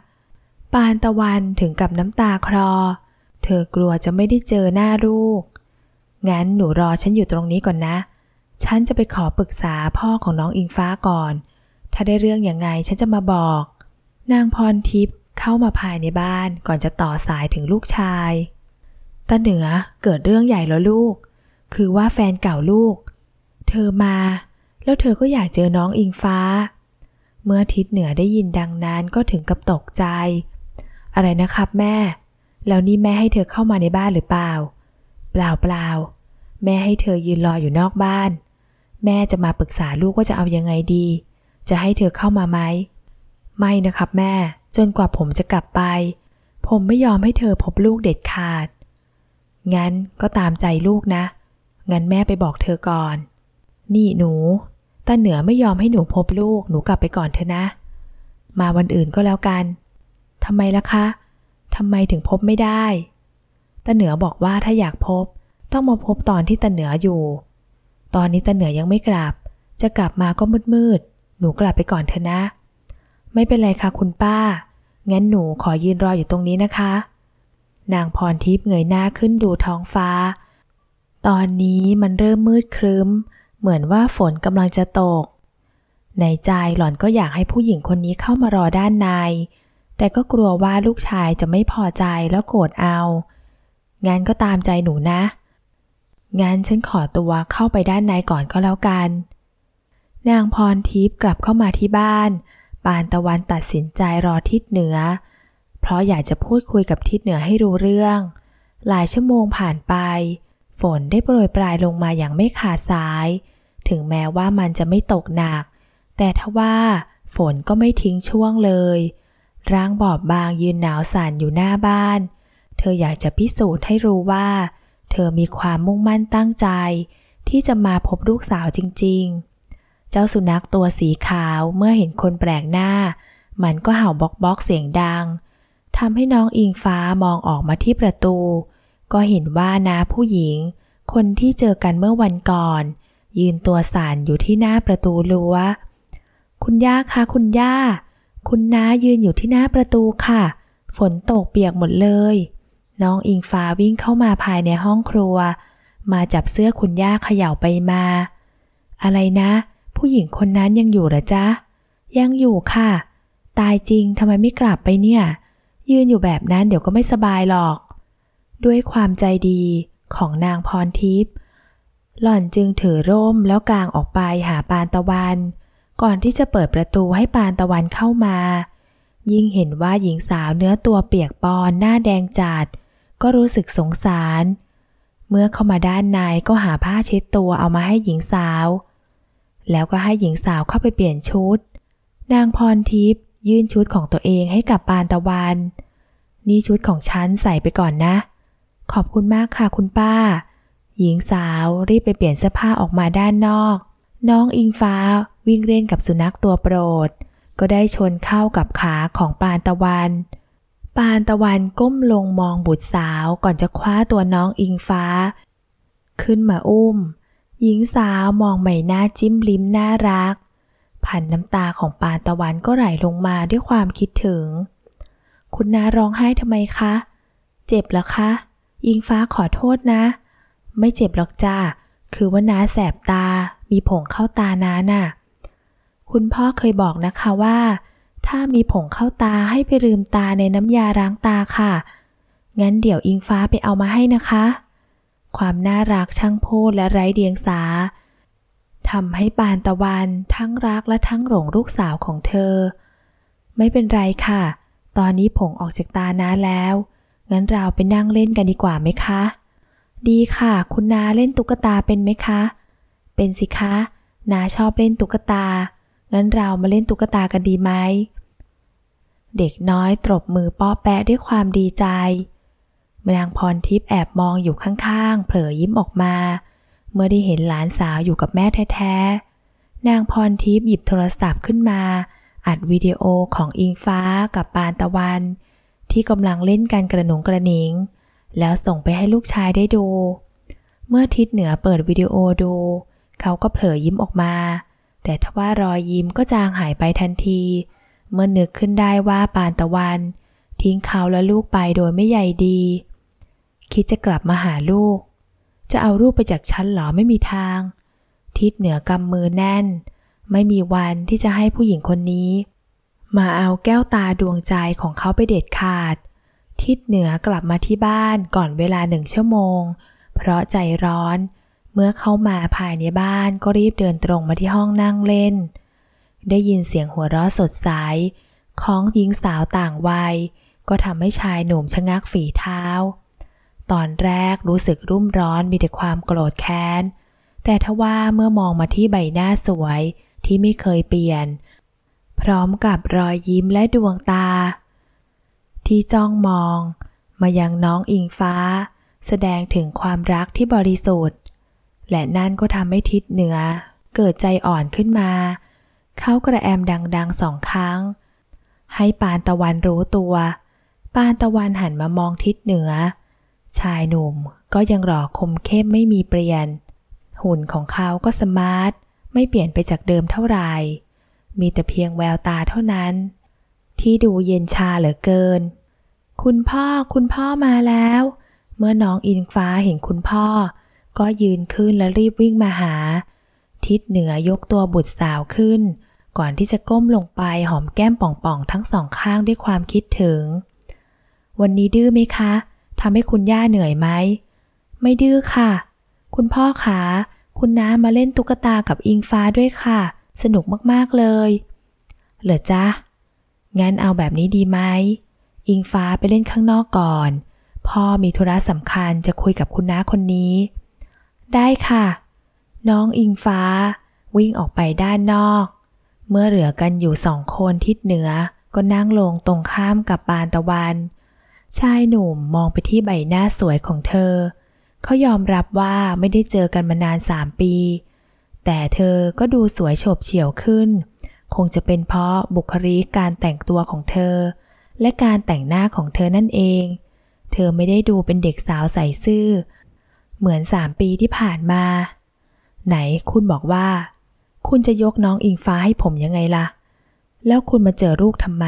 ปานตะวันถึงกับน้ำตาคลอเธอกลัวจะไม่ได้เจอหน้าลูก งั้นหนูรอฉันอยู่ตรงนี้ก่อนนะฉันจะไปขอปรึกษาพ่อของน้องอิงฟ้าก่อน ถ้าได้เรื่องอย่างไงฉันจะมาบอก นางพรทิพย์เข้ามาภายในบ้านก่อนจะต่อสายถึงลูกชายตาเหนือเกิดเรื่องใหญ่แล้วลูก คือว่าแฟนเก่าลูก เธอมา แล้วเธอก็อยากเจอน้องอิงฟ้า เมื่อทิศเหนือได้ยินดังนั้นก็ถึงกับตกใจ อะไรนะครับแม่ แล้วนี่แม่ให้เธอเข้ามาในบ้านหรือเปล่า เปล่าเปล่าแม่ให้เธอยืนรออยู่นอกบ้าน แม่จะมาปรึกษาลูกว่าจะเอายังไงดี จะให้เธอเข้ามาไหมไม่นะครับ แม่ จนกว่าผมจะกลับไป ผมไม่ยอมให้เธอพบลูกเด็ดขาด งั้นก็ตามใจลูกนะ งั้นแม่ไปบอกเธอก่อน นี่หนู ตาเหนือไม่ยอมให้หนูพบลูก หนูกลับไปก่อนเถอะนะ มาวันอื่นก็แล้วกันทำไมล่ะคะทำไมถึงพบไม่ได้ ตาเหนือบอกว่าถ้าอยากพบต้องมาพบตอนที่ตาเหนืออยู่ ตอนนี้ตาเหนือยังไม่กลับ จะกลับมาก็มืดมืด หนูกลับไปก่อนเถอะนะ ไม่เป็นไรค่ะคุณป้า งั้นหนูขอยืนรออยู่ตรงนี้นะคะ นางพรทิพย์เงยหน้าขึ้นดูท้องฟ้า ตอนนี้มันเริ่มมืดครึ้ม เหมือนว่าฝนกำลังจะตก ในใจหล่อนก็อยากให้ผู้หญิงคนนี้เข้ามารอด้านใน แต่ก็กลัวว่าลูกชายจะไม่พอใจแล้วโกรธเอา งั้นก็ตามใจหนูนะเงั้นฉันขอตัวเข้าไปด้านในก่อนก็แล้วกัน นางพรทิพย์กลับเข้ามาที่บ้าน ปานตะวันตัดสินใจรอทิศเหนือ เพราะอยากจะพูดคุยกับทิศเหนือให้รู้เรื่อง หลายชั่วโมงผ่านไป ฝนได้โปรยปลายลงมาอย่างไม่ขาดสาย ถึงแม้ว่ามันจะไม่ตกหนัก แต่ทว่า ฝนก็ไม่ทิ้งช่วงเลย ร่างบอบบางยืนหนาวสั่นอยู่หน้าบ้าน เธออยากจะพิสูจน์ให้รู้ว่าเธอมีความมุ่งมั่นตั้งใจ ที่จะมาพบลูกสาวจริงๆ เจ้าสุนัขตัวสีขาวเมื่อเห็นคนแปลกหน้า มันก็เห่าบอกบอกเสียงดังทำให้น้องอิงฟ้ามองออกมาที่ประตู ก็เห็นว่านาผู้หญิง คนที่เจอกันเมื่อวันก่อน ยืนตัวสานอยู่ที่หน้าประตูรั้วคุณย่าคะคุณย่าคุณน้ายืนอยู่ที่หน้าประตูค่ะ ฝนตกเปียกหมดเลยน้องอิงฟ้าวิ่งเข้ามาภายในห้องครัว มาจับเสื้อคุณย่าเขย่าไปมา อะไรนะ ผู้หญิงคนนั้นยังอยู่หรอจ๊ะ ยังอยู่ค่ะ ตายจริง ทำไมไม่กลับไปเนี่ย ยืนอยู่แบบนั้นเดี๋ยวก็ไม่สบายหรอก ด้วยความใจดีของนางพรทิพย์ หล่อนจึงถือร่มแล้วกางออกไปหาปานตะวัน ก่อนที่จะเปิดประตูให้ปานตะวันเข้ามา ยิ่งเห็นว่าหญิงสาวเนื้อตัวเปียกปอนหน้าแดงจัดก็รู้สึกสงสาร เมื่อเข้ามาด้านในก็หาผ้าเช็ดตัวเอามาให้หญิงสาว แล้วก็ให้หญิงสาวเข้าไปเปลี่ยนชุด นางพรทิพย์ยื่นชุดของตัวเองให้กับปานตะวัน นี่ชุดของฉันใส่ไปก่อนนะ ขอบคุณมากค่ะคุณป้า หญิงสาวรีบไปเปลี่ยนเสื้อผ้าออกมาด้านนอก น้องอิงฟ้า วิ่งเล่นกับสุนัขตัวโปรด ก็ได้ชนเข้ากับขาของปานตะวันเปานตะวันก้มลงมองบุตรสาวก่อนจะคว้าตัวน้องอิงฟ้า ขึ้นมาอุ้มหญิงสาวมองใบหน้าจิ้มลิ้มน่ารักผ่านน้ำตาของปานตะวันก็ไหลลงมาด้วยความคิดถึง คุณนาร้องไห้ทำไมคะ เจ็บหรอคะอิงฟ้าขอโทษนะ ไม่เจ็บหรอกจ้าคือว่าน้าแสบตา มีผงเข้าตาน้าน่ะคุณพ่อเคยบอกนะคะว่าถ้ามีผงเข้าตาให้ไปลืมตาในน้ำยาล้างตาค่ะ งั้นเดี๋ยวอิงฟ้าไปเอามาให้นะคะ ความน่ารักช่างพูดและไร้เดียงสาทำให้ปานตะวัน ทั้งรักและทั้งหลงลูกสาวของเธอ ไม่เป็นไรค่ะ ตอนนี้ผงออกจากตาน้าแล้ว งั้นเราไปนั่งเล่นกันดีกว่าไหมคะ ดีค่ะ คุณนาเล่นตุ๊กตาเป็นไหมคะ เป็นสิคะ นาชอบเล่นตุ๊กตางั้นเรามาเล่นตุ๊กตากันดีไหม เด็กน้อยตบมือป้อแปะด้วยความดีใจ นางพรทิพย์แอบมองอยู่ข้าง ๆ เผลอยิ้มออกมา เมื่อได้เห็นหลานสาวอยู่กับแม่แท้ ๆ นางพรทิพย์หยิบโทรศัพท์ขึ้นมา อัดวิดีโอของอิงฟ้ากับปานตะวัน ที่กำลังเล่นกันกระหนุงกระหนิง แล้วส่งไปให้ลูกชายได้ดู เมื่อทิศเหนือเปิดวิดีโอดูเขาก็เผลอยิ้มออกมาแต่ทว่ารอยยิ้มก็จางหายไปทันที เมื่อนึกขึ้นได้ว่าปานตะวัน ทิ้งเขาและลูกไปโดยไม่ใยดี คิดจะกลับมาหาลูก จะเอาลูกไปจากฉันหรอไม่มีทางทิศเหนือกำมือแน่น ไม่มีวันที่จะให้ผู้หญิงคนนี้ มาเอาแก้วตาดวงใจของเขาไปเด็ดขาด ทิศเหนือกลับมาที่บ้านก่อนเวลาหนึ่งชั่วโมง เพราะใจร้อนเมื่อเข้ามาภายในบ้านก็รีบเดินตรงมาที่ห้องนั่งเล่น ได้ยินเสียงหัวเราะสดใสของหญิงสาวต่างวัย ก็ทำให้ชายหนุ่มชะงักฝีเท้า ตอนแรกรู้สึกรุ่มร้อนมีแต่ความโกรธแค้นแต่ทว่าเมื่อมองมาที่ใบหน้าสวยที่ไม่เคยเปลี่ยน พร้อมกับรอยยิ้มและดวงตา ที่จ้องมองมายังน้องอิงฟ้าแสดงถึงความรักที่บริสุทธิ์และนั่นก็ทำให้ทิศเหนือ เกิดใจอ่อนขึ้นมา เขากระแอมดังๆสองครั้ง ให้ปานตะวันรู้ตัว ปานตะวันหันมามองทิศเหนือ ชายหนุ่มก็ยังหล่อคมเข้มไม่มีเปลี่ยน หุ่นของเขาก็สมาร์ทไม่เปลี่ยนไปจากเดิมเท่าไหร่ มีแต่เพียงแววตาเท่านั้น ที่ดูเย็นชาเหลือเกิน คุณพ่อคุณพ่อมาแล้ว เมื่อน้องอินฟ้าเห็นคุณพ่อก็ยืนขึ้นและรีบวิ่งมาหา ทิศเหนือยกตัวบุตรสาวขึ้น ก่อนที่จะก้มลงไปหอมแก้มป่องๆทั้งสองข้างด้วยความคิดถึง วันนี้ดื้อไหมคะทำให้คุณย่าเหนื่อยไหม ไม่ดื้อค่ะ คุณพ่อคะคุณน้ามาเล่นตุ๊กตากับอิงฟ้าด้วยค่ะ สนุกมากๆเลย เหรอจ๊ะงั้นเอาแบบนี้ดีไหม อิงฟ้าไปเล่นข้างนอกก่อน พ่อมีธุระสำคัญจะคุยกับคุณน้าคนนี้ได้ค่ะ น้องอิงฟ้า วิ่งออกไปด้านนอก เมื่อเหลือกันอยู่สองคนทิศเหนือก็นั่งลงตรงข้ามกับบานตะวัน ชายหนุ่มมองไปที่ใบหน้าสวยของเธอเขายอมรับว่าไม่ได้เจอกันมานานสามปี แต่เธอก็ดูสวยโฉบเฉี่ยวขึ้น คงจะเป็นเพราะบุคลิกการแต่งตัวของเธอ และการแต่งหน้าของเธอนั่นเอง เธอไม่ได้ดูเป็นเด็กสาวใส่ซื่อเหมือนสามปีที่ผ่านมา ไหนคุณบอกว่า คุณจะยกน้องอิงฟ้าให้ผมยังไงละ่ะ แล้วคุณมาเจอลูกทำไม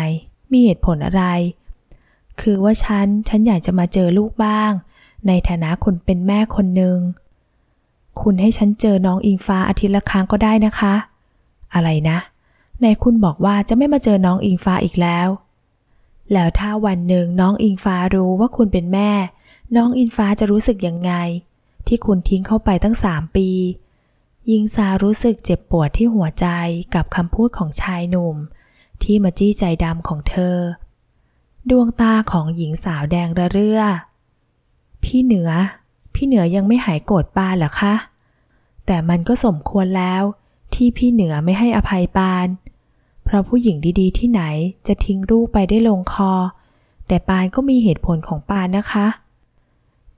มีเหตุผลอะไร คือว่าฉัน ฉันอยากจะมาเจอลูกบ้าง ในฐานะคนเป็นแม่คนหนึ่ง คุณให้ฉันเจอน้องอิงฟ้าอาทิตย์ละครั้งก็ได้นะคะ อะไรนะนานคุณบอกว่าจะไม่มาเจอน้องอิงฟ้าอีกแล้ว แล้วถ้าวันหนึ่งน้องอิงฟ้ารู้ว่าคุณเป็นแม่ น้องอิงฟ้าจะรู้สึกยังไงที่คุณทิ้งเข้าไปตั้งสามปี หญิงสาวรู้สึกเจ็บปวดที่หัวใจกับคำพูดของชายหนุ่ม ที่มาจี้ใจดำของเธอ ดวงตาของหญิงสาวแดงระเรื่อ พี่เหนือ พี่เหนือยังไม่หายโกรธปานหรอคะ แต่มันก็สมควรแล้ว ที่พี่เหนือไม่ให้อภัยปาน เพราะผู้หญิงดี ๆ ที่ไหนจะทิ้งลูกไปได้ลงคอ แต่ปานก็มีเหตุผลของปานนะคะเ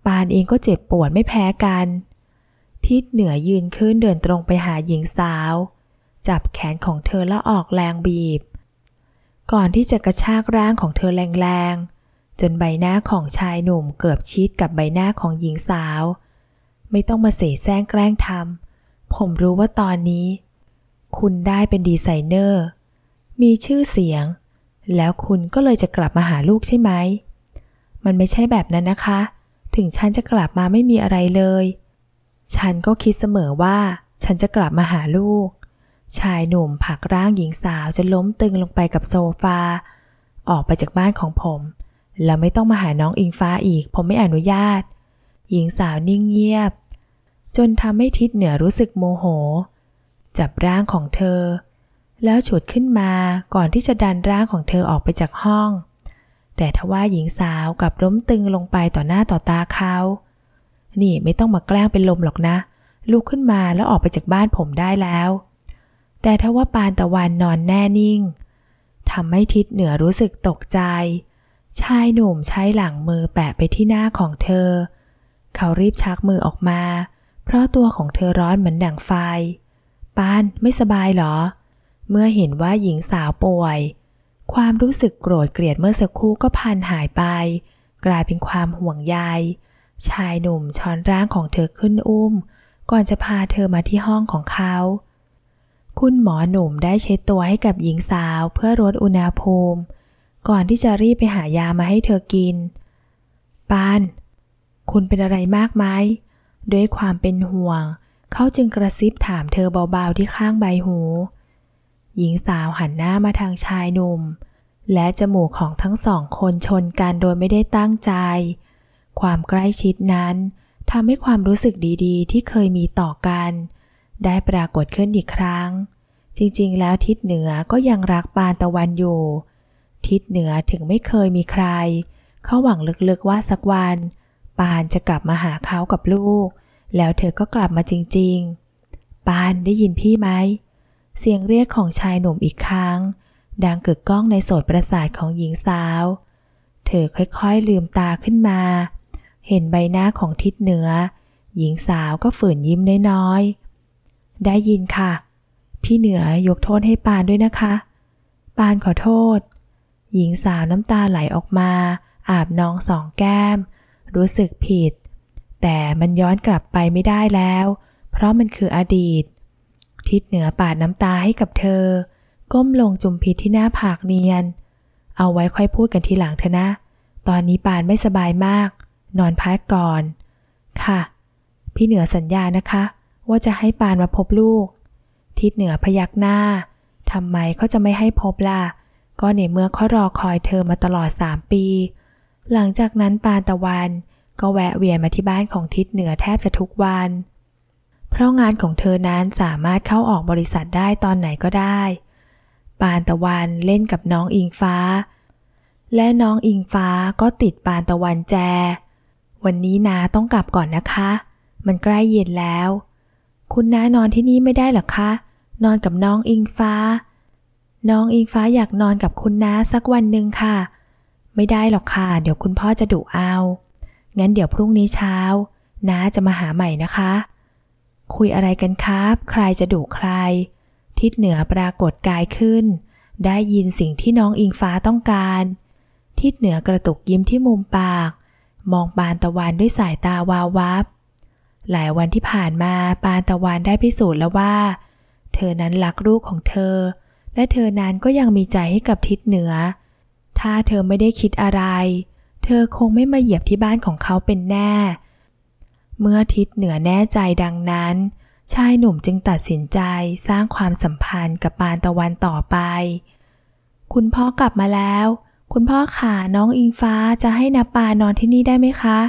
ปานเองก็เจ็บปวดไม่แพ้กัน ทิศเหนือยืนขึ้นเดินตรงไปหาหญิงสาว จับแขนของเธอแล้วออกแรงบีบ ก่อนที่จะกระชากร่างของเธอแรงๆ จนใบหน้าของชายหนุ่มเกือบชิดกับใบหน้าของหญิงสาว ไม่ต้องมาเสแสร้งแกล้งทำ ผมรู้ว่าตอนนี้ คุณได้เป็นดีไซเนอร์ มีชื่อเสียง แล้วคุณก็เลยจะกลับมาหาลูกใช่ไหม มันไม่ใช่แบบนั้นนะคะถึงฉันจะกลับมาไม่มีอะไรเลย ฉันก็คิดเสมอว่าฉันจะกลับมาหาลูก ชายหนุ่มผักร่างหญิงสาวจะล้มตึงลงไปกับโซฟา ออกไปจากบ้านของผม แล้วไม่ต้องมาหาน้องอิงฟ้าอีก ผมไม่อนุญาต หญิงสาวนิ่งเงียบ จนทำให้ทิศเหนือรู้สึกโมโห จับร่างของเธอ แล้วฉุดขึ้นมาก่อนที่จะดันร่างของเธอออกไปจากห้องแต่ทว่าหญิงสาวกับล้มตึงลงไปต่อหน้าต่อตาเขา นี่ไม่ต้องมาแกล้งเป็นลมหรอกนะ ลุกขึ้นมาแล้วออกไปจากบ้านผมได้แล้ว แต่ทว่าปานตะวันนอนแน่นิ่งทำให้ทิศเหนือรู้สึกตกใจ ชายหนุ่มใช้หลังมือแปะไปที่หน้าของเธอ เขารีบชักมือออกมา เพราะตัวของเธอร้อนเหมือนดังไฟ ปานไม่สบายหรอ เมื่อเห็นว่าหญิงสาวป่วยความรู้สึกโกรธเกลียดเมื่อสักครู่ก็พันหายไป กลายเป็นความห่วงใยชายหนุ่มช้อนร่างของเธอขึ้นอุ้ม ก่อนจะพาเธอมาที่ห้องของเขา คุณหมอหนุ่มได้เช็ดตัวให้กับหญิงสาวเพื่อลดอุณหภูมิก่อนที่จะรีบไปหายามาให้เธอกินปาน คุณเป็นอะไรมากไหม ด้วยความเป็นห่วงเขาจึงกระซิบถามเธอเบาๆที่ข้างใบหูหญิงสาวหันหน้ามาทางชายหนุ่ม และจมูกของทั้งสองคนชนกัน โดยไม่ได้ตั้งใจ ความใกล้ชิดนั้นทำให้ความรู้สึกดีๆ ที่เคยมีต่อกัน ได้ปรากฏขึ้นอีกครั้ง จริงๆ แล้วทิศเหนือก็ยังรักปานตะวันอยู่ ทิศเหนือถึงไม่เคยมีใคร เขาหวังลึกๆว่าสักวันปานจะกลับมาหาเขากับลูก แล้วเธอก็กลับมาจริงๆปานได้ยินพี่ไหมเสียงเรียกของชายหนุ่มอีกครั้ง ดังกึกก้องในโสดประสาทของหญิงสาว เธอค่อยๆลืมตาขึ้นมา เห็นใบหน้าของทิศเหนือ หญิงสาวก็ฝืนยิ้มน้อยๆได้ยินค่ะ พี่เหนือยกโทษให้ปานด้วยนะคะ ปานขอโทษ หญิงสาวน้ำตาไหลออกมา อาบน้องสองแก้ม รู้สึกผิด แต่มันย้อนกลับไปไม่ได้แล้ว เพราะมันคืออดีตทิศเหนือปาดน้ำตาให้กับเธอ ก้มลงจุมพิษที่หน้าผากเนียน เอาไว้ค่อยพูดกันทีหลังเถอะนะ ตอนนี้ปานไม่สบายมาก นอนพักก่อน ค่ะ พี่เหนือสัญญานะคะ ว่าจะให้ปานมาพบลูก ทิศเหนือพยักหน้า ทำไมเขาจะไม่ให้พบล่ะ ก็เนี่ยเมื่อเขารอคอยเธอมาตลอดสามปี หลังจากนั้นปานตะวันก็แวะเวียนมาที่บ้านของทิศเหนือแทบจะทุกวันเพราะงานของเธอนั้นสามารถเข้าออกบริษัทได้ตอนไหนก็ได้ ปานตะวันเล่นกับน้องอิงฟ้า และน้องอิงฟ้าก็ติดปานตะวันแจ วันนี้นาต้องกลับก่อนนะคะ มันใกล้เย็นแล้ว คุณน้านอนที่นี่ไม่ได้หรอคะ นอนกับน้องอิงฟ้า น้องอิงฟ้าอยากนอนกับคุณน้าสักวันหนึ่งค่ะ ไม่ได้หรอกค่ะ เดี๋ยวคุณพ่อจะดุเอา งั้นเดี๋ยวพรุ่งนี้เช้า น้าจะมาหาใหม่นะคะคุยอะไรกันครับ ใครจะดุใคร ทิศเหนือปรากฏกายขึ้น ได้ยินสิ่งที่น้องอิงฟ้าต้องการ ทิศเหนือกระตุกยิ้มที่มุมปาก มองปานตะวันด้วยสายตาวาววับ หลายวันที่ผ่านมาปานตะวันได้พิสูจน์แล้วว่า เธอนั้นรักลูกของเธอ และเธอนั้นก็ยังมีใจให้กับทิศเหนือ ถ้าเธอไม่ได้คิดอะไร เธอคงไม่มาเหยียบที่บ้านของเขาเป็นแน่เมื่อทิศเหนือแน่ใจดังนั้น ชายหนุ่มจึงตัดสินใจสร้างความสัมพันธ์กับปานตะวันต่อไป คุณพ่อกลับมาแล้ว คุณพ่อขาน้องอิงฟ้าจะให้นาปานอนที่นี่ได้ไหมคะ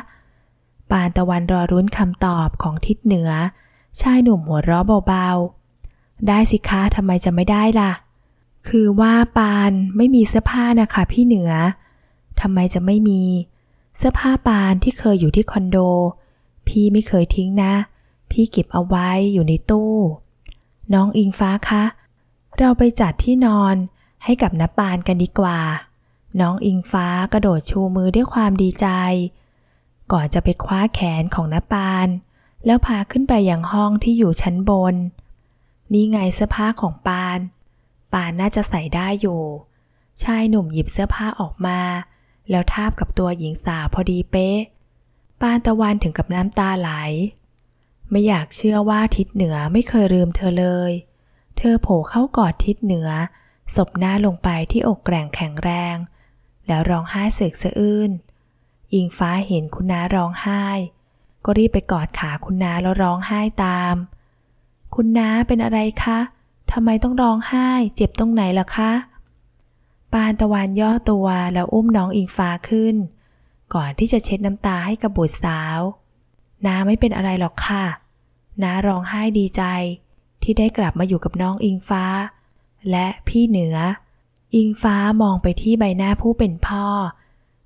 ปานตะวันรอรุ้นคำตอบของทิศเหนือ ชายหนุ่มหัวเราะเบาๆ ได้สิคะทำไมจะไม่ได้ล่ะ คือว่าปานไม่มีเสื้อผ้านะคะพี่เหนือ ทำไมจะไม่มี เสื้อผ้าปานที่เคยอยู่ที่คอนโดพี่ไม่เคยทิ้งนะ พี่เก็บเอาไว้อยู่ในตู้ น้องอิงฟ้าคะ เราไปจัดที่นอนให้กับนปานกันดีกว่า น้องอิงฟ้ากระโดดชูมือด้วยความดีใจ ก่อนจะไปคว้าแขนของนปาน แล้วพาขึ้นไปอย่างห้องที่อยู่ชั้นบน นี่ไงเสื้อผ้าของปาน ปานน่าจะใส่ได้อยู่ ชายหนุ่มหยิบเสื้อผ้าออกมา แล้วทาบกับตัวหญิงสาวพอดีเป๊ะปานตะวันถึงกับน้ำตาไหล ไม่อยากเชื่อว่าทิศเหนือไม่เคยลืมเธอเลย เธอโผล่เข้ากอดทิศเหนือศบหน้าลงไปที่อกแกร่งแข็งแรง แล้วร้องไห้เสกสะอื้นอิงฟ้าเห็นคุณน้าร้องไห้ ก็รีบไปกอดขาคุณน้าแล้วร้องไห้ตาม คุณน้าเป็นอะไรคะ ทำไมต้องร้องไห้ เจ็บตรงไหนล่ะคะ ปานตะวันย่อตัวแล้วอุ้มน้องอิงฟ้าขึ้นก่อนที่จะเช็ดน้ำตาให้กับบุตรสาวน้าไม่เป็นอะไรหรอกค่ะน้าร้องไห้ดีใจ ที่ได้กลับมาอยู่กับน้องอิงฟ้า และพี่เหนือ อิงฟ้ามองไปที่ใบหน้าผู้เป็นพ่อ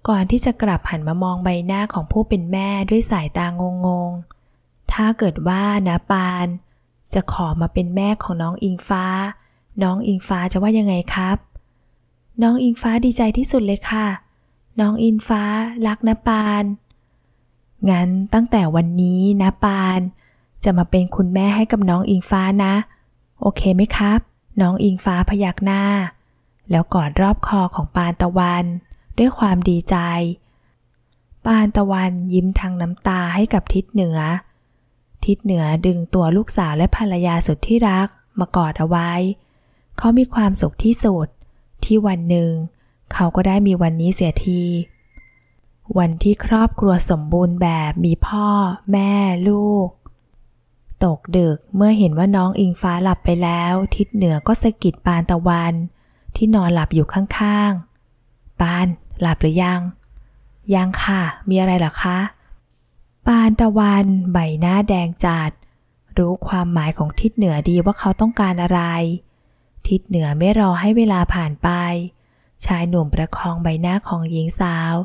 ก่อนที่จะกลับหันมามองใบหน้าของผู้เป็นแม่ด้วยสายตางงงถ้าเกิดว่านาปาน จะขอมาเป็นแม่ของน้องอิงฟ้า น้องอิงฟ้าจะว่ายังไงครับ น้องอิงฟ้าดีใจที่สุดเลยค่ะน้องอินฟ้ารักนะปาน งั้นตั้งแต่วันนี้นะปาน จะมาเป็นคุณแม่ให้กับน้องอิงฟ้านะ โอเคไหมครับ น้องอิงฟ้าพยักหน้า แล้วกอดรอบคอของปานตะวัน ด้วยความดีใจ ปานตะวันยิ้มทางน้ำตาให้กับทิศเหนือ ทิศเหนือดึงตัวลูกสาวและภรรยาสุดที่รัก มากอดเอาไว้ เขามีความสุขที่สุด ที่วันหนึ่งเเขาก็ได้มีวันนี้เสียที วันที่ครอบครัวสมบูรณ์แบบ มีพ่อ แม่ ลูก ตกดึกเมื่อเห็นว่าน้องอิงฟ้าหลับไปแล้ว ทิศเหนือก็สะกิดปานตะวัน ที่นอนหลับอยู่ข้างๆ ปานหลับหรือยัง ยังค่ะ มีอะไรหรอคะ ปานตะวัน ใบหน้าแดงจัด รู้ความหมายของทิศเหนือดีว่าเขาต้องการอะไร ทิศเหนือไม่รอให้เวลาผ่านไปชายหนุ่มประคองใบหน้าของหญิงสาว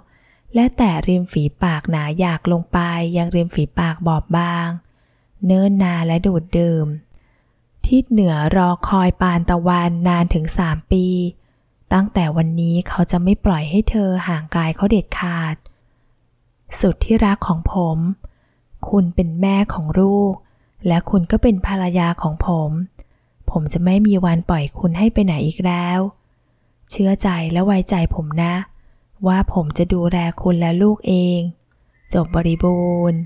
และแต่ริมฝีปากหนาหยากลงไปยังริมฝีปากบอบบาง เนิ่นนานและดูดดื่มทิศเหนือรอคอยปานตะวันนานถึงสามปี ตั้งแต่วันนี้เขาจะไม่ปล่อยให้เธอห่างกายเขาเด็ดขาด สุดที่รักของผม คุณเป็นแม่ของลูกและคุณก็เป็นภรรยาของผม ผมจะไม่มีวันปล่อยคุณให้ไปไหนอีกแล้วเชื่อใจและไว้ใจผมนะ ว่าผมจะดูแลคุณและลูกเอง จบบริบูรณ์